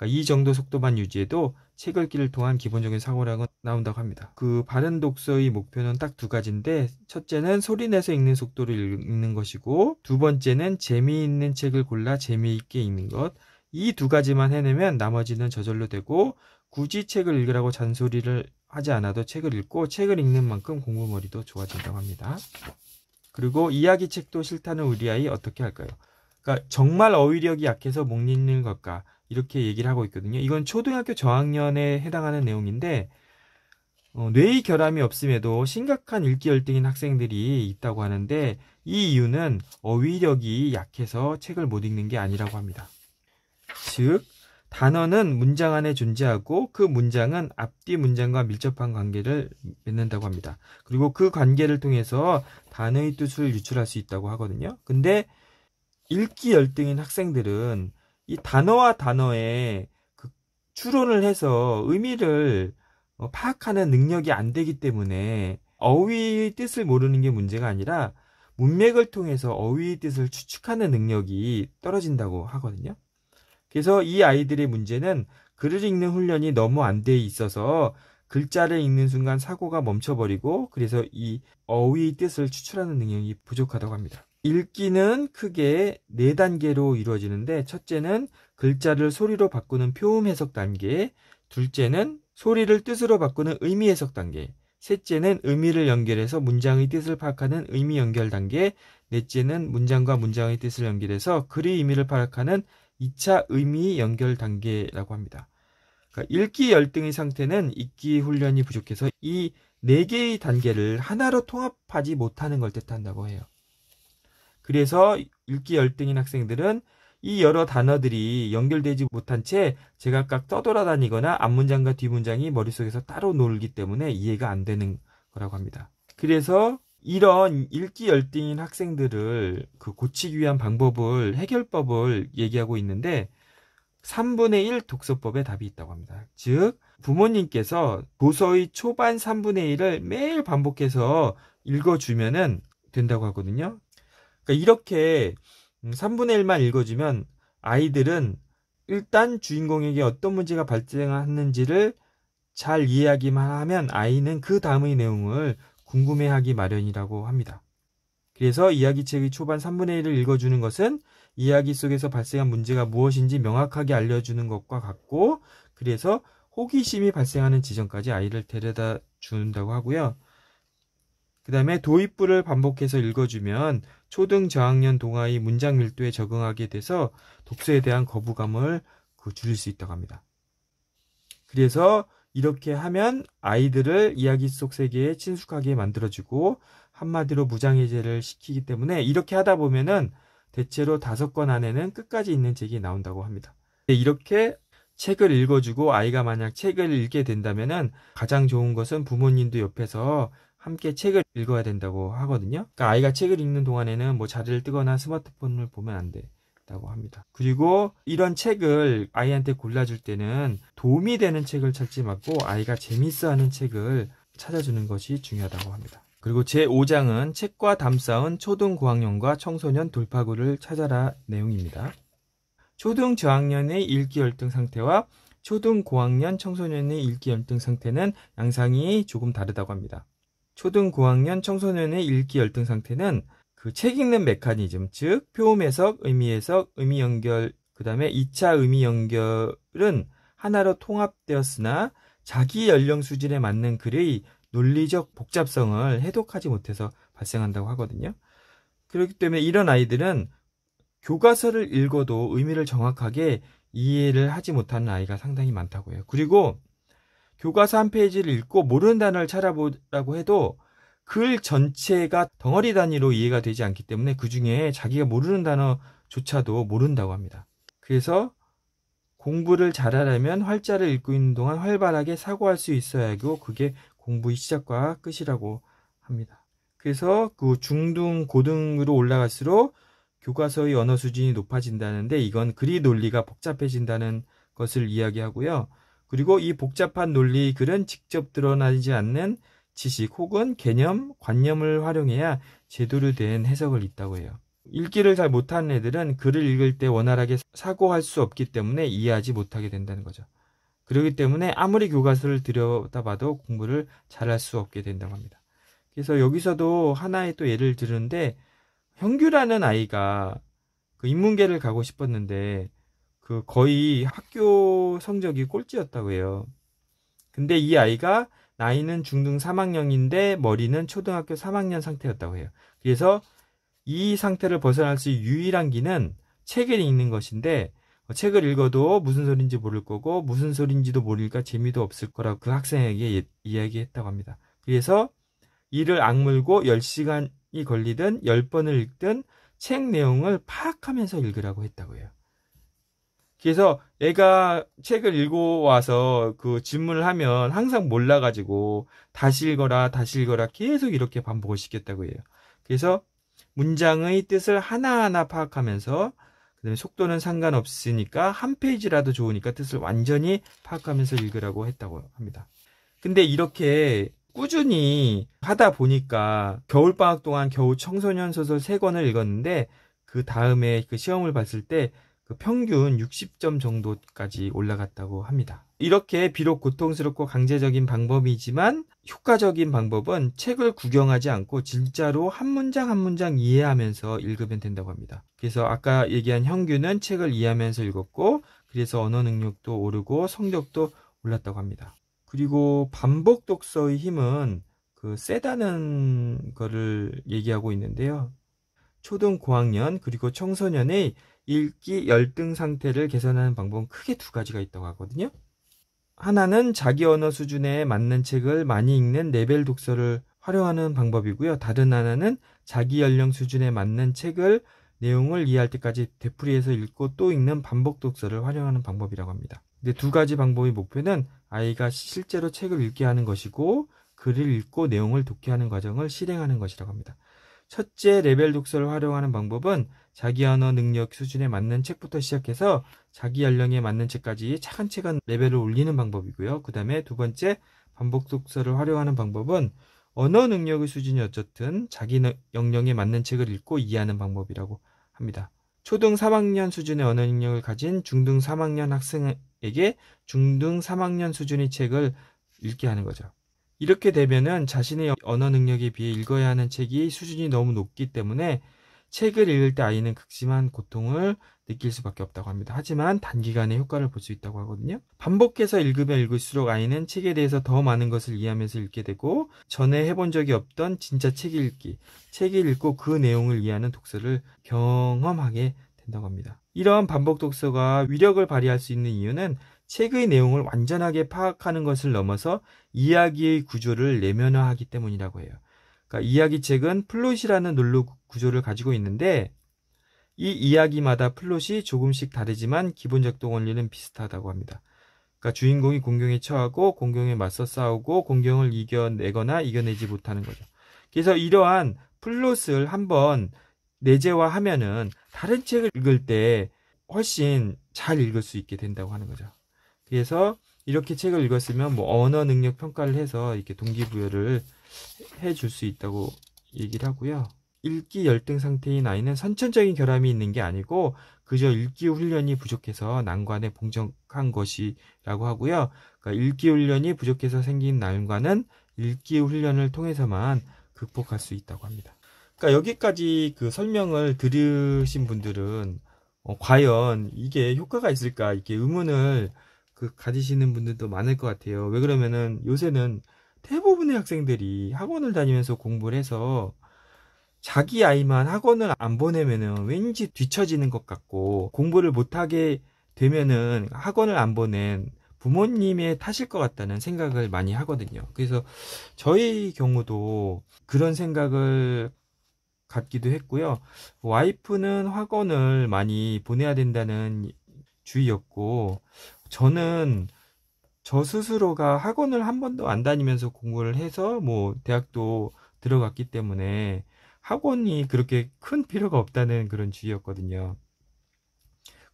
그러니까 이 정도 속도만 유지해도 책 읽기를 통한 기본적인 사고량은 나온다고 합니다. 그 바른 독서의 목표는 딱 두 가지인데 첫째는 소리 내서 읽는 속도를 읽는 것이고 두 번째는 재미있는 책을 골라 재미있게 읽는 것. 이 두 가지만 해내면 나머지는 저절로 되고 굳이 책을 읽으라고 잔소리를 하지 않아도 책을 읽고 책을 읽는 만큼 공부머리도 좋아진다고 합니다. 그리고 이야기책도 싫다는 우리 아이 어떻게 할까요? 그러니까 정말 어휘력이 약해서 못 읽는 것과 이렇게 얘기를 하고 있거든요. 이건 초등학교 저학년에 해당하는 내용인데 어, 뇌의 결함이 없음에도 심각한 읽기 열등인 학생들이 있다고 하는데 이 이유는 어휘력이 약해서 책을 못 읽는 게 아니라고 합니다. 즉 단어는 문장 안에 존재하고 그 문장은 앞뒤 문장과 밀접한 관계를 맺는다고 합니다. 그리고 그 관계를 통해서 단어의 뜻을 유출할 수 있다고 하거든요. 근데 읽기 열등인 학생들은 이 단어와 단어에 그 추론을 해서 의미를 어, 파악하는 능력이 안 되기 때문에 어휘의 뜻을 모르는 게 문제가 아니라 문맥을 통해서 어휘의 뜻을 추측하는 능력이 떨어진다고 하거든요. 그래서 이 아이들의 문제는 글을 읽는 훈련이 너무 안 돼 있어서 글자를 읽는 순간 사고가 멈춰버리고 그래서 이 어휘의 뜻을 추출하는 능력이 부족하다고 합니다. 읽기는 크게 네 단계로 이루어지는데 첫째는 글자를 소리로 바꾸는 표음 해석 단계, 둘째는 소리를 뜻으로 바꾸는 의미 해석 단계, 셋째는 의미를 연결해서 문장의 뜻을 파악하는 의미 연결 단계, 넷째는 문장과 문장의 뜻을 연결해서 글의 의미를 파악하는 2차 의미 연결 단계라고 합니다. 그러니까 읽기 열등의 상태는 읽기 훈련이 부족해서 이 네 개의 단계를 하나로 통합하지 못하는 걸 뜻한다고 해요. 그래서 읽기 열등인 학생들은 이 여러 단어들이 연결되지 못한 채 제각각 떠돌아다니거나 앞문장과 뒷문장이 머릿속에서 따로 놀기 때문에 이해가 안 되는 거라고 합니다. 그래서 이런 읽기 열등인 학생들을 그 고치기 위한 방법을 해결법을 얘기하고 있는데 3분의 1 독서법에 답이 있다고 합니다. 즉 부모님께서 도서의 초반 3분의 1을 매일 반복해서 읽어주면 된다고 하거든요. 그러니까 이렇게 3분의 음, 1만 읽어주면 아이들은 일단 주인공에게 어떤 문제가 발생하는지를 잘 이해하기만 하면 아이는 그 다음의 내용을 궁금해하기 마련이라고 합니다. 그래서 이야기책의 초반 3분의 1을 읽어주는 것은 이야기 속에서 발생한 문제가 무엇인지 명확하게 알려주는 것과 같고, 그래서 호기심이 발생하는 지점까지 아이를 데려다 준다고 하고요. 그 다음에 도입부를 반복해서 읽어주면 초등 저학년 동아의 문장 밀도에 적응하게 돼서 독서에 대한 거부감을 그 줄일 수 있다고 합니다. 그래서 이렇게 하면 아이들을 이야기 속 세계에 친숙하게 만들어주고 한마디로 무장해제를 시키기 때문에 이렇게 하다 보면은 대체로 다섯 권 안에는 끝까지 있는 책이 나온다고 합니다. 이렇게 책을 읽어주고 아이가 만약 책을 읽게 된다면은 가장 좋은 것은 부모님도 옆에서 함께 책을 읽어야 된다고 하거든요. 그러니까 아이가 책을 읽는 동안에는 뭐 자리를 뜨거나 스마트폰을 보면 안된 다고 합니다. 그리고 이런 책을 아이한테 골라줄 때는 도움이 되는 책을 찾지 말고 아이가 재밌어하는 책을 찾아주는 것이 중요하다고 합니다. 그리고 제5장은 책과 담쌓은 초등 고학년과 청소년 돌파구를 찾아라 내용입니다. 초등 저학년의 읽기 열등 상태와 초등 고학년 청소년의 읽기 열등 상태는 양상이 조금 다르다고 합니다. 초등 고학년 청소년의 읽기 열등 상태는 그 책 읽는 메커니즘, 즉 표음 해석, 의미 해석, 의미 연결, 그 다음에 2차 의미 연결은 하나로 통합되었으나 자기 연령 수준에 맞는 글의 논리적 복잡성을 해독하지 못해서 발생한다고 하거든요. 그렇기 때문에 이런 아이들은 교과서를 읽어도 의미를 정확하게 이해를 하지 못하는 아이가 상당히 많다고 해요. 그리고 교과서 한 페이지를 읽고 모르는 단어를 찾아보라고 해도 글 전체가 덩어리 단위로 이해가 되지 않기 때문에 그 중에 자기가 모르는 단어조차도 모른다고 합니다. 그래서 공부를 잘하려면 활자를 읽고 있는 동안 활발하게 사고할 수 있어야 하고 그게 공부의 시작과 끝이라고 합니다. 그래서 그 중등, 고등으로 올라갈수록 교과서의 언어 수준이 높아진다는데 이건 글의 논리가 복잡해진다는 것을 이야기하고요. 그리고 이 복잡한 논리 글은 직접 드러나지 않는 지식 혹은 개념, 관념을 활용해야 제대로 된 해석을 있다고 해요. 읽기를 잘 못하는 애들은 글을 읽을 때 원활하게 사고할 수 없기 때문에 이해하지 못하게 된다는 거죠. 그러기 때문에 아무리 교과서를 들여다봐도 공부를 잘할 수 없게 된다고 합니다. 그래서 여기서도 하나의 또 예를 들는데 형규라는 아이가 그 인문계를 가고 싶었는데 그 거의 학교 성적이 꼴찌였다고 해요. 근데 이 아이가 나이는 중등 3학년인데 머리는 초등학교 3학년 상태였다고 해요. 그래서 이 상태를 벗어날 수 유일한 기는 책을 읽는 것인데 어, 책을 읽어도 무슨 소린지 모를 거고 무슨 소린지도 모를까 재미도 없을 거라고 그 학생에게 예, 이야기했다고 합니다. 그래서 이를 악물고 10시간이 걸리든 10번을 읽든 책 내용을 파악하면서 읽으라고 했다고 해요. 그래서 애가 책을 읽고와서그 질문을 하면 항상 몰라가지고 다시 읽어라, 다시 읽어라 계속 이렇게 반복을 시켰다고 해요. 그래서 문장의 뜻을 하나하나 파악하면서 그다음에 속도는 상관없으니까 한 페이지라도 좋으니까 뜻을 완전히 파악하면서 읽으라고 했다고 합니다. 근데 이렇게 꾸준히 하다 보니까 겨울 방학 동안 겨우 청소년 소설 3권을 읽었는데 그 다음에 그 시험을 봤을 때그 평균 60점 정도까지 올라갔다고 합니다. 이렇게 비록 고통스럽고 강제적인 방법이지만 효과적인 방법은 책을 구경하지 않고 진짜로 한 문장 한 문장 이해하면서 읽으면 된다고 합니다. 그래서 아까 얘기한 형규는 책을 이해하면서 읽었고 그래서 언어 능력도 오르고 성적도 올랐다고 합니다. 그리고 반복 독서의 힘은 그 세다는 거를 얘기하고 있는데요. 초등 고학년 그리고 청소년의 읽기 열등 상태를 개선하는 방법은 크게 두 가지가 있다고 하거든요. 하나는 자기 언어 수준에 맞는 책을 많이 읽는 레벨 독서를 활용하는 방법이고요. 다른 하나는 자기 연령 수준에 맞는 책을 내용을 이해할 때까지 되풀이해서 읽고 또 읽는 반복 독서를 활용하는 방법이라고 합니다. 근데 두 가지 방법의 목표는 아이가 실제로 책을 읽게 하는 것이고 글을 읽고 내용을 독해하는 과정을 실행하는 것이라고 합니다. 첫째 레벨 독서를 활용하는 방법은 자기 언어 능력 수준에 맞는 책부터 시작해서 자기 연령에 맞는 책까지 차근차근 레벨을 올리는 방법이고요. 그 다음에 두 번째 반복 독서를 활용하는 방법은 언어 능력의 수준이 어쨌든 자기 영역에 맞는 책을 읽고 이해하는 방법이라고 합니다. 초등 3학년 수준의 언어 능력을 가진 중등 3학년 학생에게 중등 3학년 수준의 책을 읽게 하는 거죠. 이렇게 되면은 자신의 언어 능력에 비해 읽어야 하는 책이 수준이 너무 높기 때문에 책을 읽을 때 아이는 극심한 고통을 느낄 수밖에 없다고 합니다. 하지만 단기간에 효과를 볼 수 있다고 하거든요. 반복해서 읽으면 읽을수록 아이는 책에 대해서 더 많은 것을 이해하면서 읽게 되고 전에 해본 적이 없던 진짜 책 읽기, 책을 읽고 그 내용을 이해하는 독서를 경험하게 된다고 합니다. 이러한 반복 독서가 위력을 발휘할 수 있는 이유는 책의 내용을 완전하게 파악하는 것을 넘어서 이야기의 구조를 내면화하기 때문이라고 해요. 그러니까 이야기책은 플롯이라는 논로 구조를 가지고 있는데 이 이야기마다 플롯이 조금씩 다르지만 기본 작동 원리는 비슷하다고 합니다. 그러니까 주인공이 공경에 처하고 공경에 맞서 싸우고 공경을 이겨내거나 이겨내지 못하는 거죠. 그래서 이러한 플롯을 한번 내재화하면은 다른 책을 읽을 때 훨씬 잘 읽을 수 있게 된다고 하는 거죠. 그래서 이렇게 책을 읽었으면 뭐 언어 능력 평가를 해서 이렇게 동기부여를 해줄 수 있다고 얘기를 하고요. 일기 열등 상태인 아이는 선천적인 결함이 있는 게 아니고 그저 일기 훈련이 부족해서 난관에 봉정한 것이라고 하고요. 그러니까 일기 훈련이 부족해서 생긴 난관은 일기 훈련을 통해서만 극복할 수 있다고 합니다. 그러니까 여기까지 그 설명을 들으신 분들은 어, 과연 이게 효과가 있을까 이렇게 의문을 그 가지시는 분들도 많을 것 같아요. 왜 그러면은 요새는 대부분의 학생들이 학원을 다니면서 공부를 해서 자기 아이만 학원을 안 보내면은 왠지 뒤처지는 것 같고 공부를 못하게 되면은 학원을 안 보낸 부모님의 탓일 것 같다는 생각을 많이 하거든요. 그래서 저희 경우도 그런 생각을 갖기도 했고요. 와이프는 학원을 많이 보내야 된다는 주의였고, 저는 저 스스로가 학원을 한 번도 안 다니면서 공부를 해서 뭐 대학도 들어갔기 때문에 학원이 그렇게 큰 필요가 없다는 그런 주의였거든요.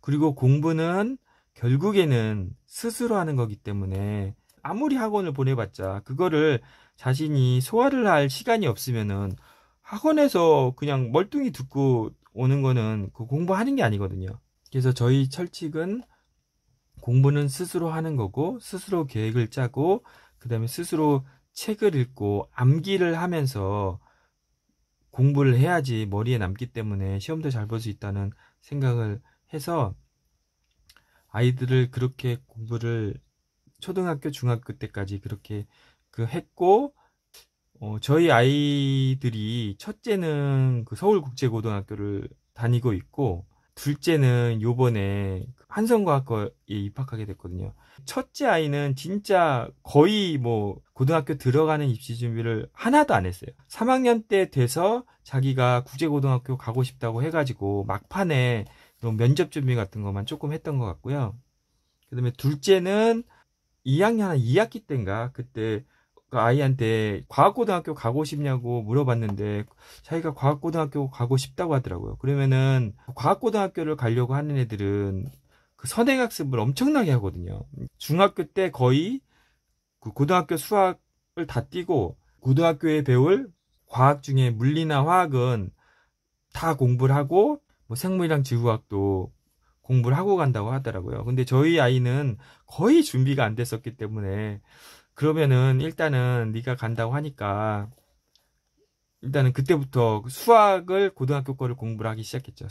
그리고 공부는 결국에는 스스로 하는 거기 때문에 아무리 학원을 보내봤자 그거를 자신이 소화를 할 시간이 없으면은 학원에서 그냥 멀뚱히 듣고 오는 거는 그 공부하는 게 아니거든요. 그래서 저희 철칙은 공부는 스스로 하는 거고 스스로 계획을 짜고 그다음에 스스로 책을 읽고 암기를 하면서 공부를 해야지 머리에 남기 때문에 시험도 잘 볼 수 있다는 생각을 해서 아이들을 그렇게 공부를 초등학교 중학교 때까지 그렇게 그 했고 어, 저희 아이들이 첫째는 그 서울국제고등학교를 다니고 있고 둘째는 요번에 한성과학과에 입학하게 됐거든요. 첫째 아이는 진짜 거의 뭐 고등학교 들어가는 입시 준비를 하나도 안 했어요. 3학년 때 돼서 자기가 국제고등학교 가고 싶다고 해가지고 막판에 뭐 면접 준비 같은 것만 조금 했던 것 같고요. 그 다음에 둘째는 2학년 한 2학기 때인가 그때 그 아이한테 과학고등학교 가고 싶냐고 물어봤는데 자기가 과학고등학교 가고 싶다고 하더라고요. 그러면은 과학고등학교를 가려고 하는 애들은 그 선행학습을 엄청나게 하거든요. 중학교 때 거의 그 고등학교 수학을 다 띄고 고등학교에 배울 과학 중에 물리나 화학은 다 공부를 하고 뭐 생물이랑 지구학도 공부를 하고 간다고 하더라고요. 근데 저희 아이는 거의 준비가 안 됐었기 때문에 그러면은 일단은 네가 간다고 하니까 일단은 그때부터 수학을 고등학교 거를 공부를 하기 시작했죠.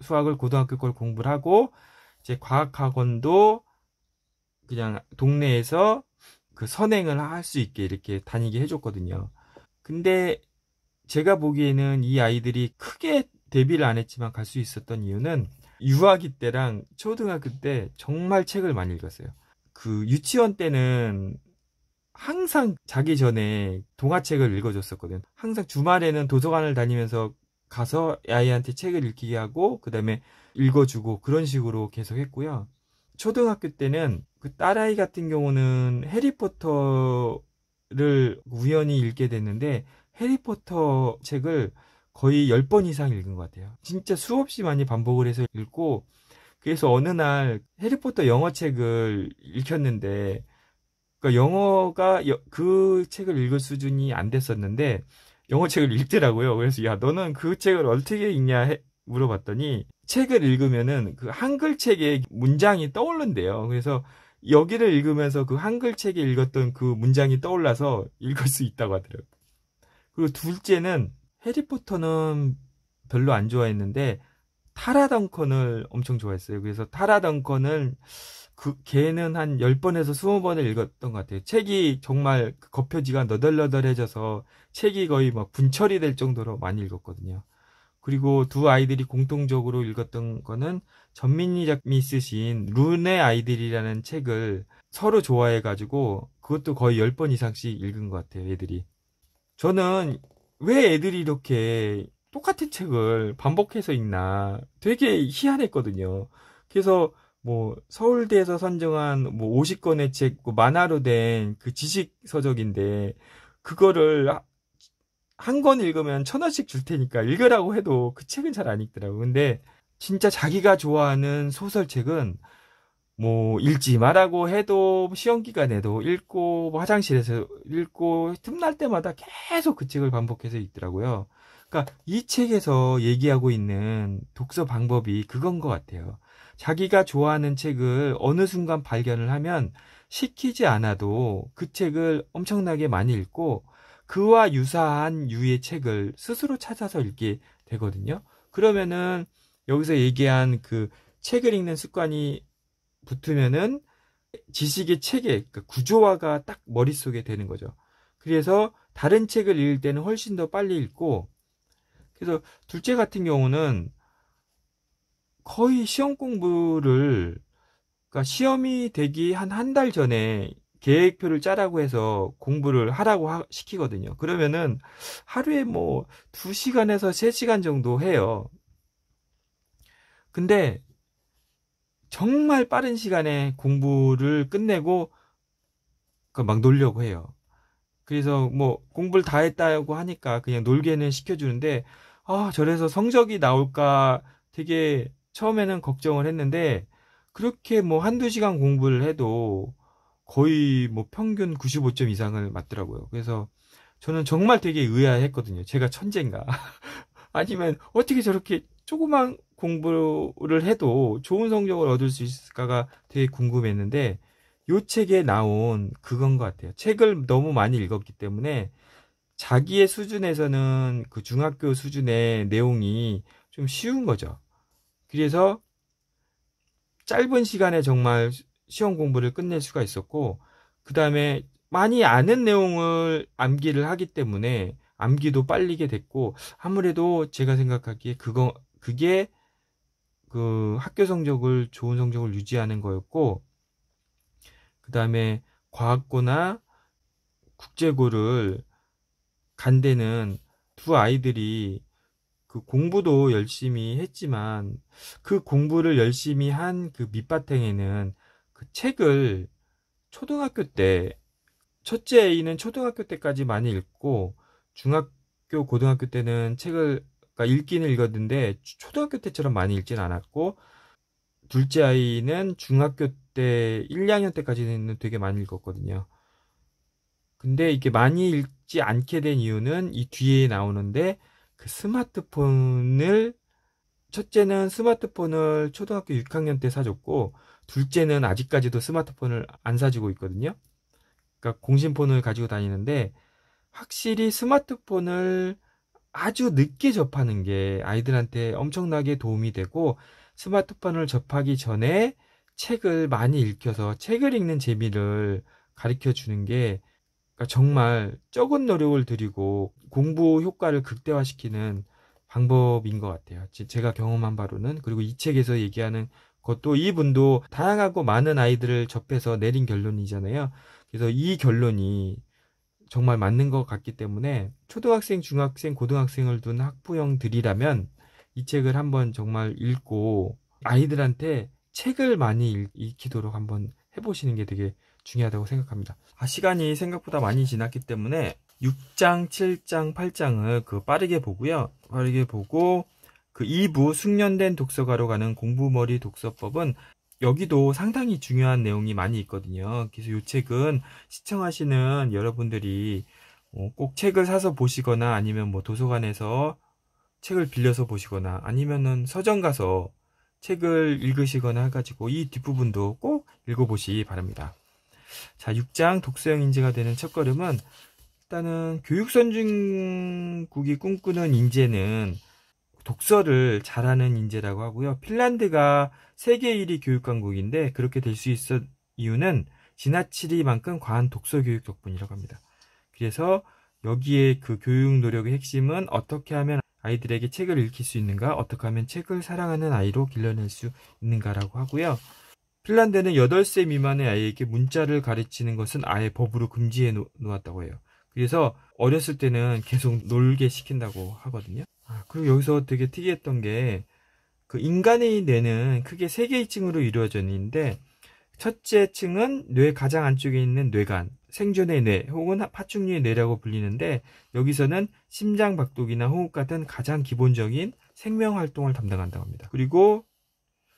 수학을 고등학교 거를 공부를 하고 이제 과학학원도 그냥 동네에서 그 선행을 할 수 있게 이렇게 다니게 해줬거든요. 근데 제가 보기에는 이 아이들이 크게 대비를 안 했지만 갈 수 있었던 이유는 유아기 때랑 초등학교 때 정말 책을 많이 읽었어요. 그 유치원 때는 항상 자기 전에 동화책을 읽어줬었거든. 요 항상 주말에는 도서관을 다니면서 가서 아이한테 책을 읽히게 하고, 그 다음에 읽어주고 그런 식으로 계속 했고요. 초등학교 때는 그 딸아이 같은 경우는 해리포터를 우연히 읽게 됐는데 해리포터 책을 거의 10번 이상 읽은 것 같아요. 진짜 수없이 많이 반복을 해서 읽고 그래서 어느 날 해리포터 영어책을 읽혔는데 그러니까 영어가 여, 그 책을 읽을 수준이 안 됐었는데 영어 책을 읽더라고요. 그래서 야 너는 그 책을 어떻게 읽냐 해, 물어봤더니 책을 읽으면은 그 한글 책의 문장이 떠오른대요. 그래서 여기를 읽으면서 그 한글 책에 읽었던 그 문장이 떠올라서 읽을 수 있다고 하더라고요. 그리고 둘째는 해리포터는 별로 안 좋아했는데 타라 던컨을 엄청 좋아했어요. 그래서 타라 던컨을 그 걔는 한 10번에서 20번을 읽었던 것 같아요. 책이 정말 그 겉표지가 너덜너덜해져서 책이 거의 막 분철이 될 정도로 많이 읽었거든요. 그리고 두 아이들이 공통적으로 읽었던 거는 전민희 작가님이 쓰신 룬의 아이들이라는 책을 서로 좋아해가지고 그것도 거의 10번 이상씩 읽은 것 같아요, 애들이. 저는 왜 애들이 이렇게 똑같은 책을 반복해서 읽나 되게 희한했거든요. 그래서 뭐 서울대에서 선정한 뭐 50권의 책, 뭐 만화로 된 그 지식 서적인데 그거를 한권 읽으면 천 원씩 줄 테니까 읽으라고 해도 그 책은 잘 안 읽더라고. 근데 진짜 자기가 좋아하는 소설책은 뭐 읽지 말라고 해도 시험 기간에도 읽고 뭐 화장실에서 읽고 틈날 때마다 계속 그 책을 반복해서 읽더라고요. 그러니까 이 책에서 얘기하고 있는 독서 방법이 그건 것 같아요. 자기가 좋아하는 책을 어느 순간 발견을 하면 시키지 않아도 그 책을 엄청나게 많이 읽고 그와 유사한 유의 책을 스스로 찾아서 읽게 되거든요. 그러면은 여기서 얘기한 그 책을 읽는 습관이 붙으면은 지식의 체계, 그러니까 구조화가 딱 머릿속에 되는 거죠. 그래서 다른 책을 읽을 때는 훨씬 더 빨리 읽고, 그래서 둘째 같은 경우는 거의 시험 공부를, 그러니까 시험이 되기 한 한 달 전에 계획표를 짜라고 해서 공부를 하라고 하, 시키거든요. 그러면은 하루에 뭐 2시간에서 3시간 정도 해요. 근데 정말 빠른 시간에 공부를 끝내고 그 막 놀려고 해요. 그래서 뭐 공부를 다 했다고 하니까 그냥 놀게는 시켜주는데 아 저래서 성적이 나올까 되게 처음에는 걱정을 했는데 그렇게 뭐 한두 시간 공부를 해도 거의 뭐 평균 95점 이상을 맞더라고요. 그래서 저는 정말 되게 의아했거든요. 제가 천재인가? 아니면 어떻게 저렇게 조그만 공부를 해도 좋은 성적을 얻을 수 있을까가 되게 궁금했는데 요 책에 나온 그건 것 같아요. 책을 너무 많이 읽었기 때문에 자기의 수준에서는 그 중학교 수준의 내용이 좀 쉬운 거죠. 그래서 짧은 시간에 정말 시험 공부를 끝낼 수가 있었고 그 다음에 많이 아는 내용을 암기를 하기 때문에 암기도 빨리게 됐고 아무래도 제가 생각하기에 그거 그게 그 학교 성적을 좋은 성적을 유지하는 거였고 그 다음에 과학고나 국제고를 간 데는 두 아이들이 그 공부도 열심히 했지만 그 공부를 열심히 한 그 밑바탕에는 그 책을 초등학교 때 첫째 아이는 초등학교 때까지 많이 읽고 중학교 고등학교 때는 책을 그러니까 읽기는 읽었는데 초등학교 때처럼 많이 읽진 않았고 둘째 아이는 중학교 때 1, 2학년 때까지는 되게 많이 읽었거든요. 근데 이게 많이 읽지 않게 된 이유는 이 뒤에 나오는데 그 스마트폰을 첫째는 스마트폰을 초등학교 6학년 때 사줬고 둘째는 아직까지도 스마트폰을 안 사주고 있거든요. 그러니까 공신폰을 가지고 다니는데 확실히 스마트폰을 아주 늦게 접하는 게 아이들한테 엄청나게 도움이 되고 스마트폰을 접하기 전에 책을 많이 읽혀서 책을 읽는 재미를 가르쳐 주는 게 그러니까 정말 적은 노력을 들이고 공부 효과를 극대화시키는 방법인 것 같아요. 제가 경험한 바로는 그리고 이 책에서 얘기하는 그것도 이분도 다양하고 많은 아이들을 접해서 내린 결론이잖아요. 그래서 이 결론이 정말 맞는 것 같기 때문에 초등학생, 중학생, 고등학생을 둔 학부형들이라면 이 책을 한번 정말 읽고 아이들한테 책을 많이 읽히도록 한번 해보시는 게 되게 중요하다고 생각합니다. 아, 시간이 생각보다 많이 지났기 때문에 6장, 7장, 8장을 그 빠르게 보고요. 빠르게 보고 그 2부 숙련된 독서가로 가는 공부머리 독서법은 여기도 상당히 중요한 내용이 많이 있거든요. 그래서 이 책은 시청하시는 여러분들이 어, 꼭 책을 사서 보시거나 아니면 뭐 도서관에서 책을 빌려서 보시거나 아니면은 서점 가서 책을 읽으시거나 해가지고 이 뒷부분도 꼭 읽어보시기 바랍니다. 자, 6장 독서형 인재가 되는 첫걸음은 일단은 교육선진국이 꿈꾸는 인재는 독서를 잘하는 인재라고 하고요. 핀란드가 세계 1위 교육 강국인데 그렇게 될 수 있었 이유는 지나치리만큼 과한 독서 교육 덕분이라고 합니다. 그래서 여기에 그 교육 노력의 핵심은 어떻게 하면 아이들에게 책을 읽힐 수 있는가, 어떻게 하면 책을 사랑하는 아이로 길러낼 수 있는가라고 하고요. 핀란드는 8세 미만의 아이에게 문자를 가르치는 것은 아예 법으로 금지해 놓았다고 해요. 그래서 어렸을 때는 계속 놀게 시킨다고 하거든요. 아, 그리고 여기서 되게 특이했던 게 그 인간의 뇌는 크게 세 개의 층으로 이루어져 있는데 첫째 층은 뇌 가장 안쪽에 있는 뇌간, 생존의 뇌 혹은 파충류의 뇌라고 불리는데 여기서는 심장 박동이나 호흡 같은 가장 기본적인 생명 활동을 담당한다고 합니다. 그리고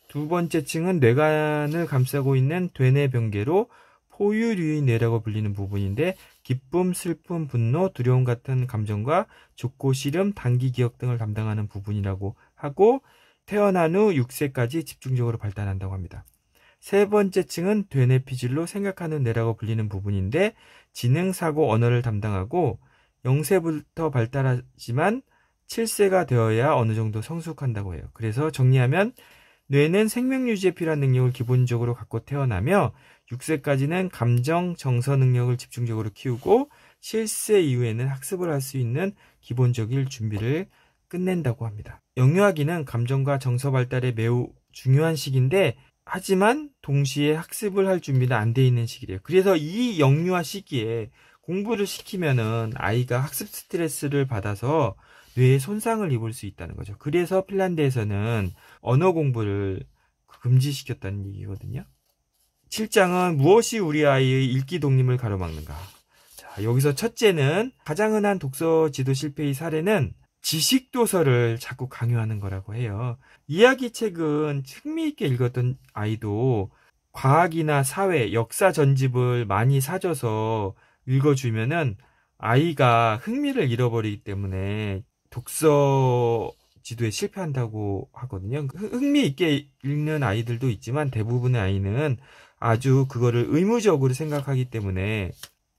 두 번째 층은 뇌간을 감싸고 있는 뇌뇌 변계로 포유류의 뇌라고 불리는 부분인데 기쁨, 슬픔, 분노, 두려움 같은 감정과 죽고 시름, 단기 기억 등을 담당하는 부분이라고 하고 태어난 후 6세까지 집중적으로 발달한다고 합니다. 세 번째 층은 되뇌피질로 생각하는 뇌라고 불리는 부분인데 지능, 사고, 언어를 담당하고 0세부터 발달하지만 7세가 되어야 어느 정도 성숙한다고 해요. 그래서 정리하면 뇌는 생명 유지에 필요한 능력을 기본적으로 갖고 태어나며 6세까지는 감정, 정서 능력을 집중적으로 키우고 7세 이후에는 학습을 할 수 있는 기본적인 준비를 끝낸다고 합니다. 영유아기는 감정과 정서 발달에 매우 중요한 시기인데 하지만 동시에 학습을 할 준비는 안 돼 있는 시기래요. 그래서 이 영유아 시기에 공부를 시키면은 아이가 학습 스트레스를 받아서 뇌에 손상을 입을 수 있다는 거죠. 그래서 핀란드에서는 언어 공부를 금지시켰다는 얘기거든요. 7장은 무엇이 우리 아이의 읽기 독립을 가로막는가? 자, 여기서 첫째는 가장 흔한 독서 지도 실패의 사례는 지식 도서를 자꾸 강요하는 거라고 해요. 이야기 책은 흥미있게 읽었던 아이도 과학이나 사회, 역사 전집을 많이 사줘서 읽어주면은 아이가 흥미를 잃어버리기 때문에 독서 지도에 실패한다고 하거든요. 흥미있게 읽는 아이들도 있지만 대부분의 아이는 아주 그거를 의무적으로 생각하기 때문에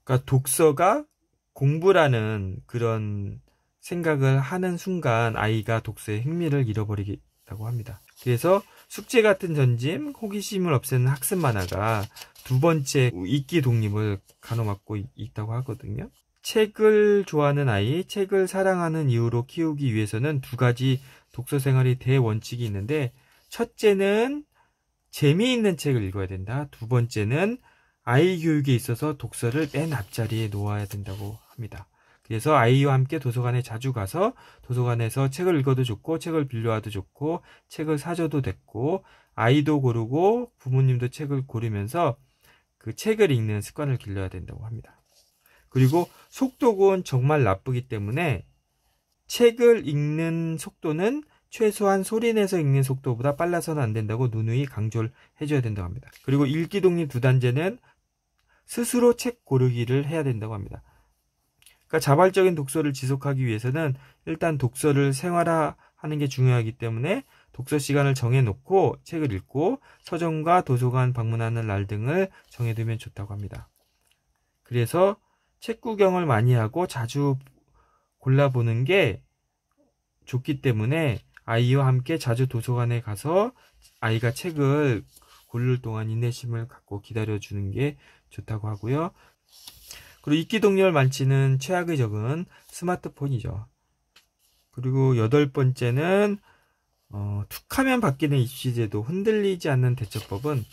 그러니까 독서가 공부라는 그런 생각을 하는 순간 아이가 독서의 흥미를 잃어버리겠다고 합니다. 그래서 숙제 같은 전짐, 호기심을 없애는 학습 만화가 두 번째 읽기 독립을 가로막고 있다고 하거든요. 책을 좋아하는 아이, 책을 사랑하는 이유로 키우기 위해서는 두 가지 독서 생활이 대원칙이 있는데 첫째는 재미있는 책을 읽어야 된다. 두 번째는 아이 교육에 있어서 독서를 맨 앞자리에 놓아야 된다고 합니다. 그래서 아이와 함께 도서관에 자주 가서 도서관에서 책을 읽어도 좋고 책을 빌려와도 좋고 책을 사줘도 됐고 아이도 고르고 부모님도 책을 고르면서 그 책을 읽는 습관을 길러야 된다고 합니다. 그리고 속도는 정말 나쁘기 때문에 책을 읽는 속도는 최소한 소리내서 읽는 속도보다 빨라서는 안 된다고 누누이 강조를 해줘야 된다고 합니다. 그리고 읽기 독립 두 단계는 스스로 책 고르기를 해야 된다고 합니다. 그러니까 자발적인 독서를 지속하기 위해서는 일단 독서를 생활화하는 게 중요하기 때문에 독서 시간을 정해놓고 책을 읽고 서점과 도서관 방문하는 날 등을 정해두면 좋다고 합니다. 그래서 책 구경을 많이 하고 자주 골라보는 게 좋기 때문에 아이와 함께 자주 도서관에 가서 아이가 책을 고를 동안 인내심을 갖고 기다려주는 게 좋다고 하고요. 그리고 입기 동렬 만치는 최악의 적은 스마트폰이죠. 그리고 여덟 번째는 어, 툭하면 바뀌는 입시제도 흔들리지 않는 대처법은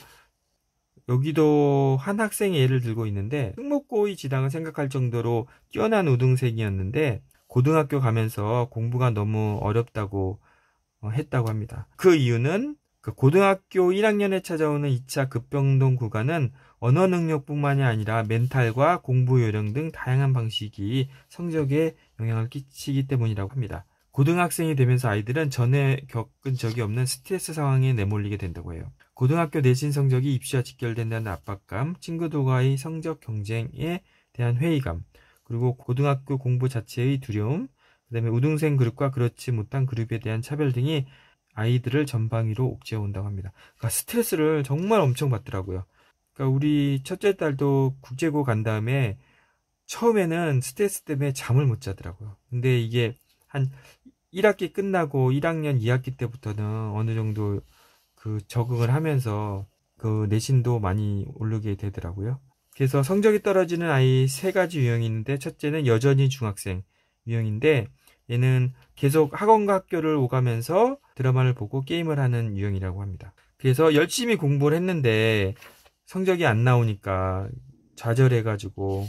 여기도 한 학생의 예를 들고 있는데 특목고의 지당을 생각할 정도로 뛰어난 우등생이었는데 고등학교 가면서 공부가 너무 어렵다고 했다고 합니다. 그 이유는 그 고등학교 1학년에 찾아오는 2차 급병동 구간은 언어 능력뿐만이 아니라 멘탈과 공부 요령 등 다양한 방식이 성적에 영향을 끼치기 때문이라고 합니다. 고등학생이 되면서 아이들은 전에 겪은 적이 없는 스트레스 상황에 내몰리게 된다고 해요. 고등학교 내신 성적이 입시와 직결된다는 압박감, 친구들과의 성적 경쟁에 대한 회의감, 그리고 고등학교 공부 자체의 두려움, 그다음에 우등생 그룹과 그렇지 못한 그룹에 대한 차별 등이 아이들을 전방위로 옥죄어 온다고 합니다. 그러니까 스트레스를 정말 엄청 받더라고요. 그러니까 우리 첫째 딸도 국제고 간 다음에 처음에는 스트레스 때문에 잠을 못 자더라고요. 근데 이게 한 1학기 끝나고 1학년 2학기 때부터는 어느 정도 그 적응을 하면서 그 내신도 많이 오르게 되더라고요. 그래서 성적이 떨어지는 아이 세 가지 유형이 있는데 첫째는 여전히 중학생, 유형인데 얘는 계속 학원과 학교를 오가면서 드라마를 보고 게임을 하는 유형이라고 합니다. 그래서 열심히 공부를 했는데 성적이 안 나오니까 좌절해가지고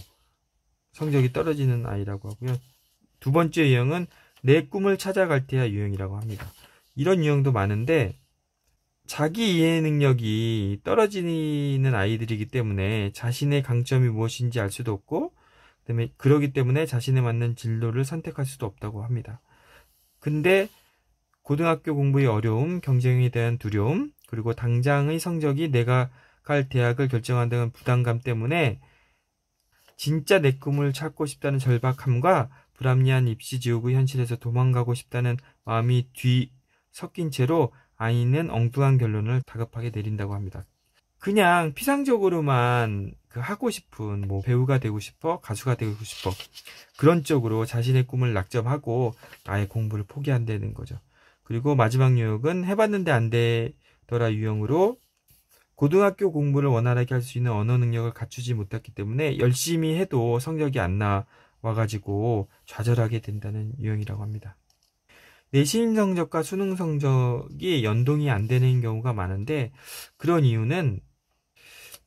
성적이 떨어지는 아이라고 하고요. 두 번째 유형은 내 꿈을 찾아갈 때야 유형이라고 합니다. 이런 유형도 많은데 자기 이해 능력이 떨어지는 아이들이기 때문에 자신의 강점이 무엇인지 알 수도 없고 그다음에 그러기 때문에 자신에 맞는 진로를 선택할 수도 없다고 합니다. 근데 고등학교 공부의 어려움, 경쟁에 대한 두려움, 그리고 당장의 성적이 내가 갈 대학을 결정한다는 부담감 때문에 진짜 내 꿈을 찾고 싶다는 절박함과 불합리한 입시 지옥의 현실에서 도망가고 싶다는 마음이 뒤 섞인 채로 아이는 엉뚱한 결론을 다급하게 내린다고 합니다. 그냥 피상적으로만 그 하고 싶은 뭐 배우가 되고 싶어 가수가 되고 싶어 그런 쪽으로 자신의 꿈을 낙점하고 아예 공부를 포기한다는 거죠. 그리고 마지막 유형은 해봤는데 안 되더라 유형으로 고등학교 공부를 원활하게 할 수 있는 언어 능력을 갖추지 못했기 때문에 열심히 해도 성적이 안 나와가지고 좌절하게 된다는 유형이라고 합니다. 내신 성적과 수능 성적이 연동이 안 되는 경우가 많은데 그런 이유는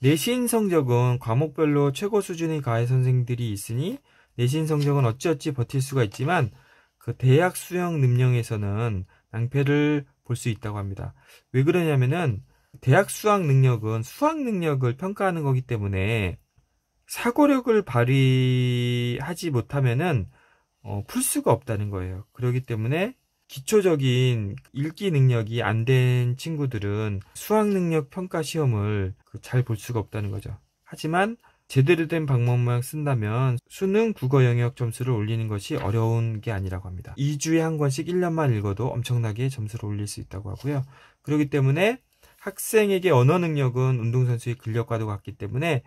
내신 성적은 과목별로 최고 수준의 과외 선생들이 있으니 내신 성적은 어찌어찌 버틸 수가 있지만 그 대학 수영 능력에서는 낭패를 볼 수 있다고 합니다. 왜 그러냐면은 대학 수학 능력은 수학 능력을 평가하는 거기 때문에 사고력을 발휘하지 못하면은 어, 풀 수가 없다는 거예요. 그렇기 때문에 기초적인 읽기 능력이 안 된 친구들은 수학 능력 평가 시험을 그 잘볼 수가 없다는 거죠. 하지만 제대로 된 방법만 쓴다면 수능 국어 영역 점수를 올리는 것이 어려운 게 아니라고 합니다. 2주에 한 권씩 1년만 읽어도 엄청나게 점수를 올릴 수 있다고 하고요. 그렇기 때문에 학생에게 언어 능력은 운동선수의 근력과도 같기 때문에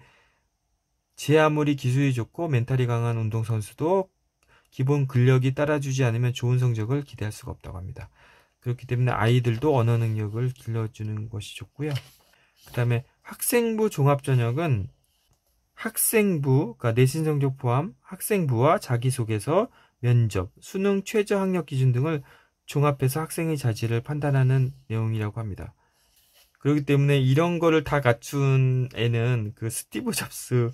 제 아무리 기술이 좋고 멘탈이 강한 운동선수도 기본 근력이 따라주지 않으면 좋은 성적을 기대할 수가 없다고 합니다. 그렇기 때문에 아이들도 언어 능력을 길러주는 것이 좋고요. 그 다음에 학생부 종합전형은 학생부, 그러니까 내신 성적 포함 학생부와 자기소개서, 면접, 수능 최저 학력 기준 등을 종합해서 학생의 자질을 판단하는 내용이라고 합니다. 그렇기 때문에 이런 거를 다 갖춘 애는 그 스티브 잡스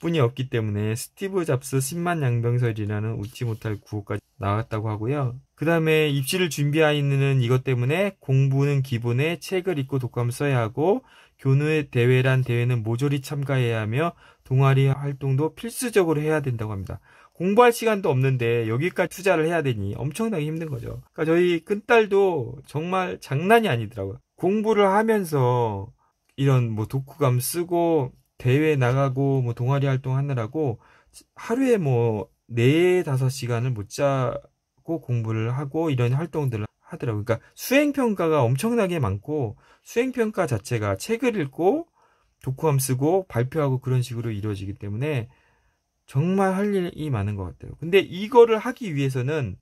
뿐이 없기 때문에 스티브 잡스 10만 양병설이라는 웃지 못할 구호까지 나왔다고 하고요. 그 다음에 입시를 준비하는 이것 때문에 공부는 기본에 책을 읽고 독감 써야 하고 교내 대회란 대회는 모조리 참가해야 하며 동아리 활동도 필수적으로 해야 된다고 합니다. 공부할 시간도 없는데 여기까지 투자를 해야 되니 엄청나게 힘든 거죠. 그러니까 저희 큰딸도 정말 장난이 아니더라고요. 공부를 하면서 이런 뭐 독후감 쓰고 대회 나가고 뭐 동아리 활동하느라고 하루에 뭐 네 다섯 시간을못 자고 공부를 하고 이런 활동들을 하더라고요. 그러니까 수행평가가 엄청나게 많고 수행평가 자체가 책을 읽고 독후함 쓰고 발표하고 그런 식으로 이루어지기 때문에 정말 할 일이 많은 것 같아요. 근데 이거를 하기 위해서는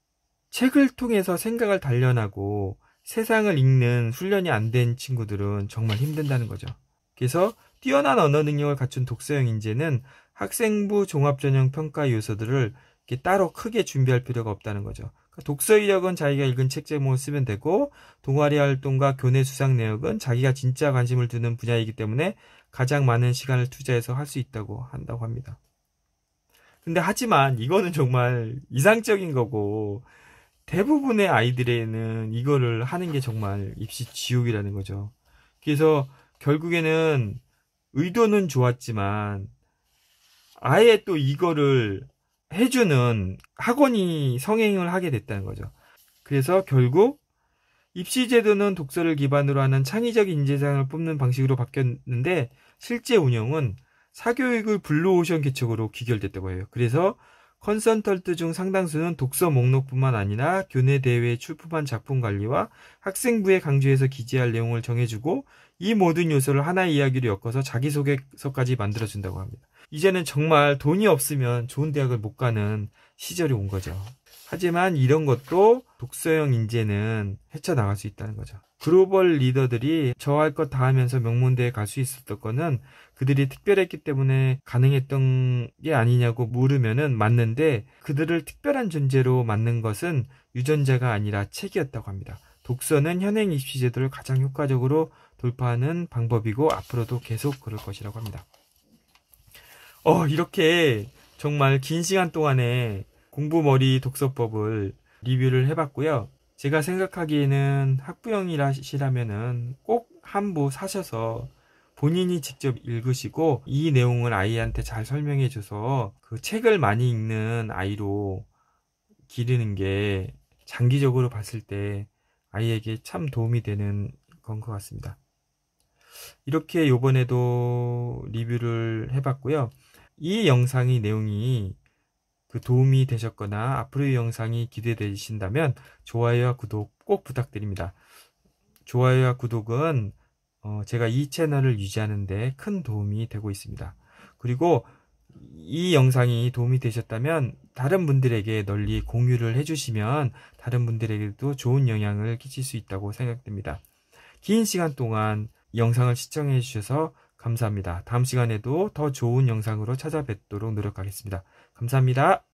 책을 통해서 생각을 단련하고 세상을 읽는 훈련이 안 된 친구들은 정말 힘든다는 거죠. 그래서 뛰어난 언어 능력을 갖춘 독서형 인재는 학생부 종합전형 평가 요소들을 따로 크게 준비할 필요가 없다는 거죠. 그러니까 독서 이력은 자기가 읽은 책 제목을 쓰면 되고 동아리 활동과 교내 수상 내역은 자기가 진짜 관심을 두는 분야이기 때문에 가장 많은 시간을 투자해서 할 수 있다고 한다고 합니다. 근데 하지만 이거는 정말 이상적인 거고 대부분의 아이들에는 이거를 하는 게 정말 입시 지옥이라는 거죠. 그래서 결국에는 의도는 좋았지만 아예 또 이거를 해주는 학원이 성행을 하게 됐다는 거죠. 그래서 결국 입시 제도는 독서를 기반으로 하는 창의적 인재상을 뽑는 방식으로 바뀌었는데 실제 운영은 사교육을 블루오션 개척으로 귀결됐다고 해요. 그래서 컨설턴트 중 상당수는 독서 목록뿐만 아니라 교내 대회에 출품한 작품 관리와 학생부에 강조해서 기재할 내용을 정해주고 이 모든 요소를 하나의 이야기로 엮어서 자기소개서까지 만들어준다고 합니다. 이제는 정말 돈이 없으면 좋은 대학을 못 가는 시절이 온 거죠. 하지만 이런 것도 독서형 인재는 헤쳐나갈 수 있다는 거죠. 글로벌 리더들이 저할것 다 하면서 명문대에 갈 수 있었던 거는 그들이 특별했기 때문에 가능했던 게 아니냐고 물으면은 맞는데 그들을 특별한 존재로 만든 것은 유전자가 아니라 책이었다고 합니다. 독서는 현행 입시 제도를 가장 효과적으로 돌파하는 방법이고 앞으로도 계속 그럴 것이라고 합니다. 어, 이렇게 정말 긴 시간 동안에 공부머리 독서법을 리뷰를 해봤고요. 제가 생각하기에는 학부형이라시라면은 꼭한부 사셔서 본인이 직접 읽으시고 이 내용을 아이한테 잘 설명해줘서 그 책을 많이 읽는 아이로 기르는 게 장기적으로 봤을 때 아이에게 참 도움이 되는 건 것 같습니다. 이렇게 요번에도 리뷰를 해봤고요. 이영상의 내용이 그 도움이 되셨거나 앞으로의 영상이 기대되신다면 좋아요와 구독 꼭 부탁드립니다. 좋아요와 구독은 어, 제가 이 채널을 유지하는데 큰 도움이 되고 있습니다. 그리고 이 영상이 도움이 되셨다면 다른 분들에게 널리 공유를 해주시면 다른 분들에게도 좋은 영향을 끼칠 수 있다고 생각됩니다. 긴 시간 동안 영상을 시청해 주셔서 감사합니다. 다음 시간에도 더 좋은 영상으로 찾아뵙도록 노력하겠습니다. 감사합니다.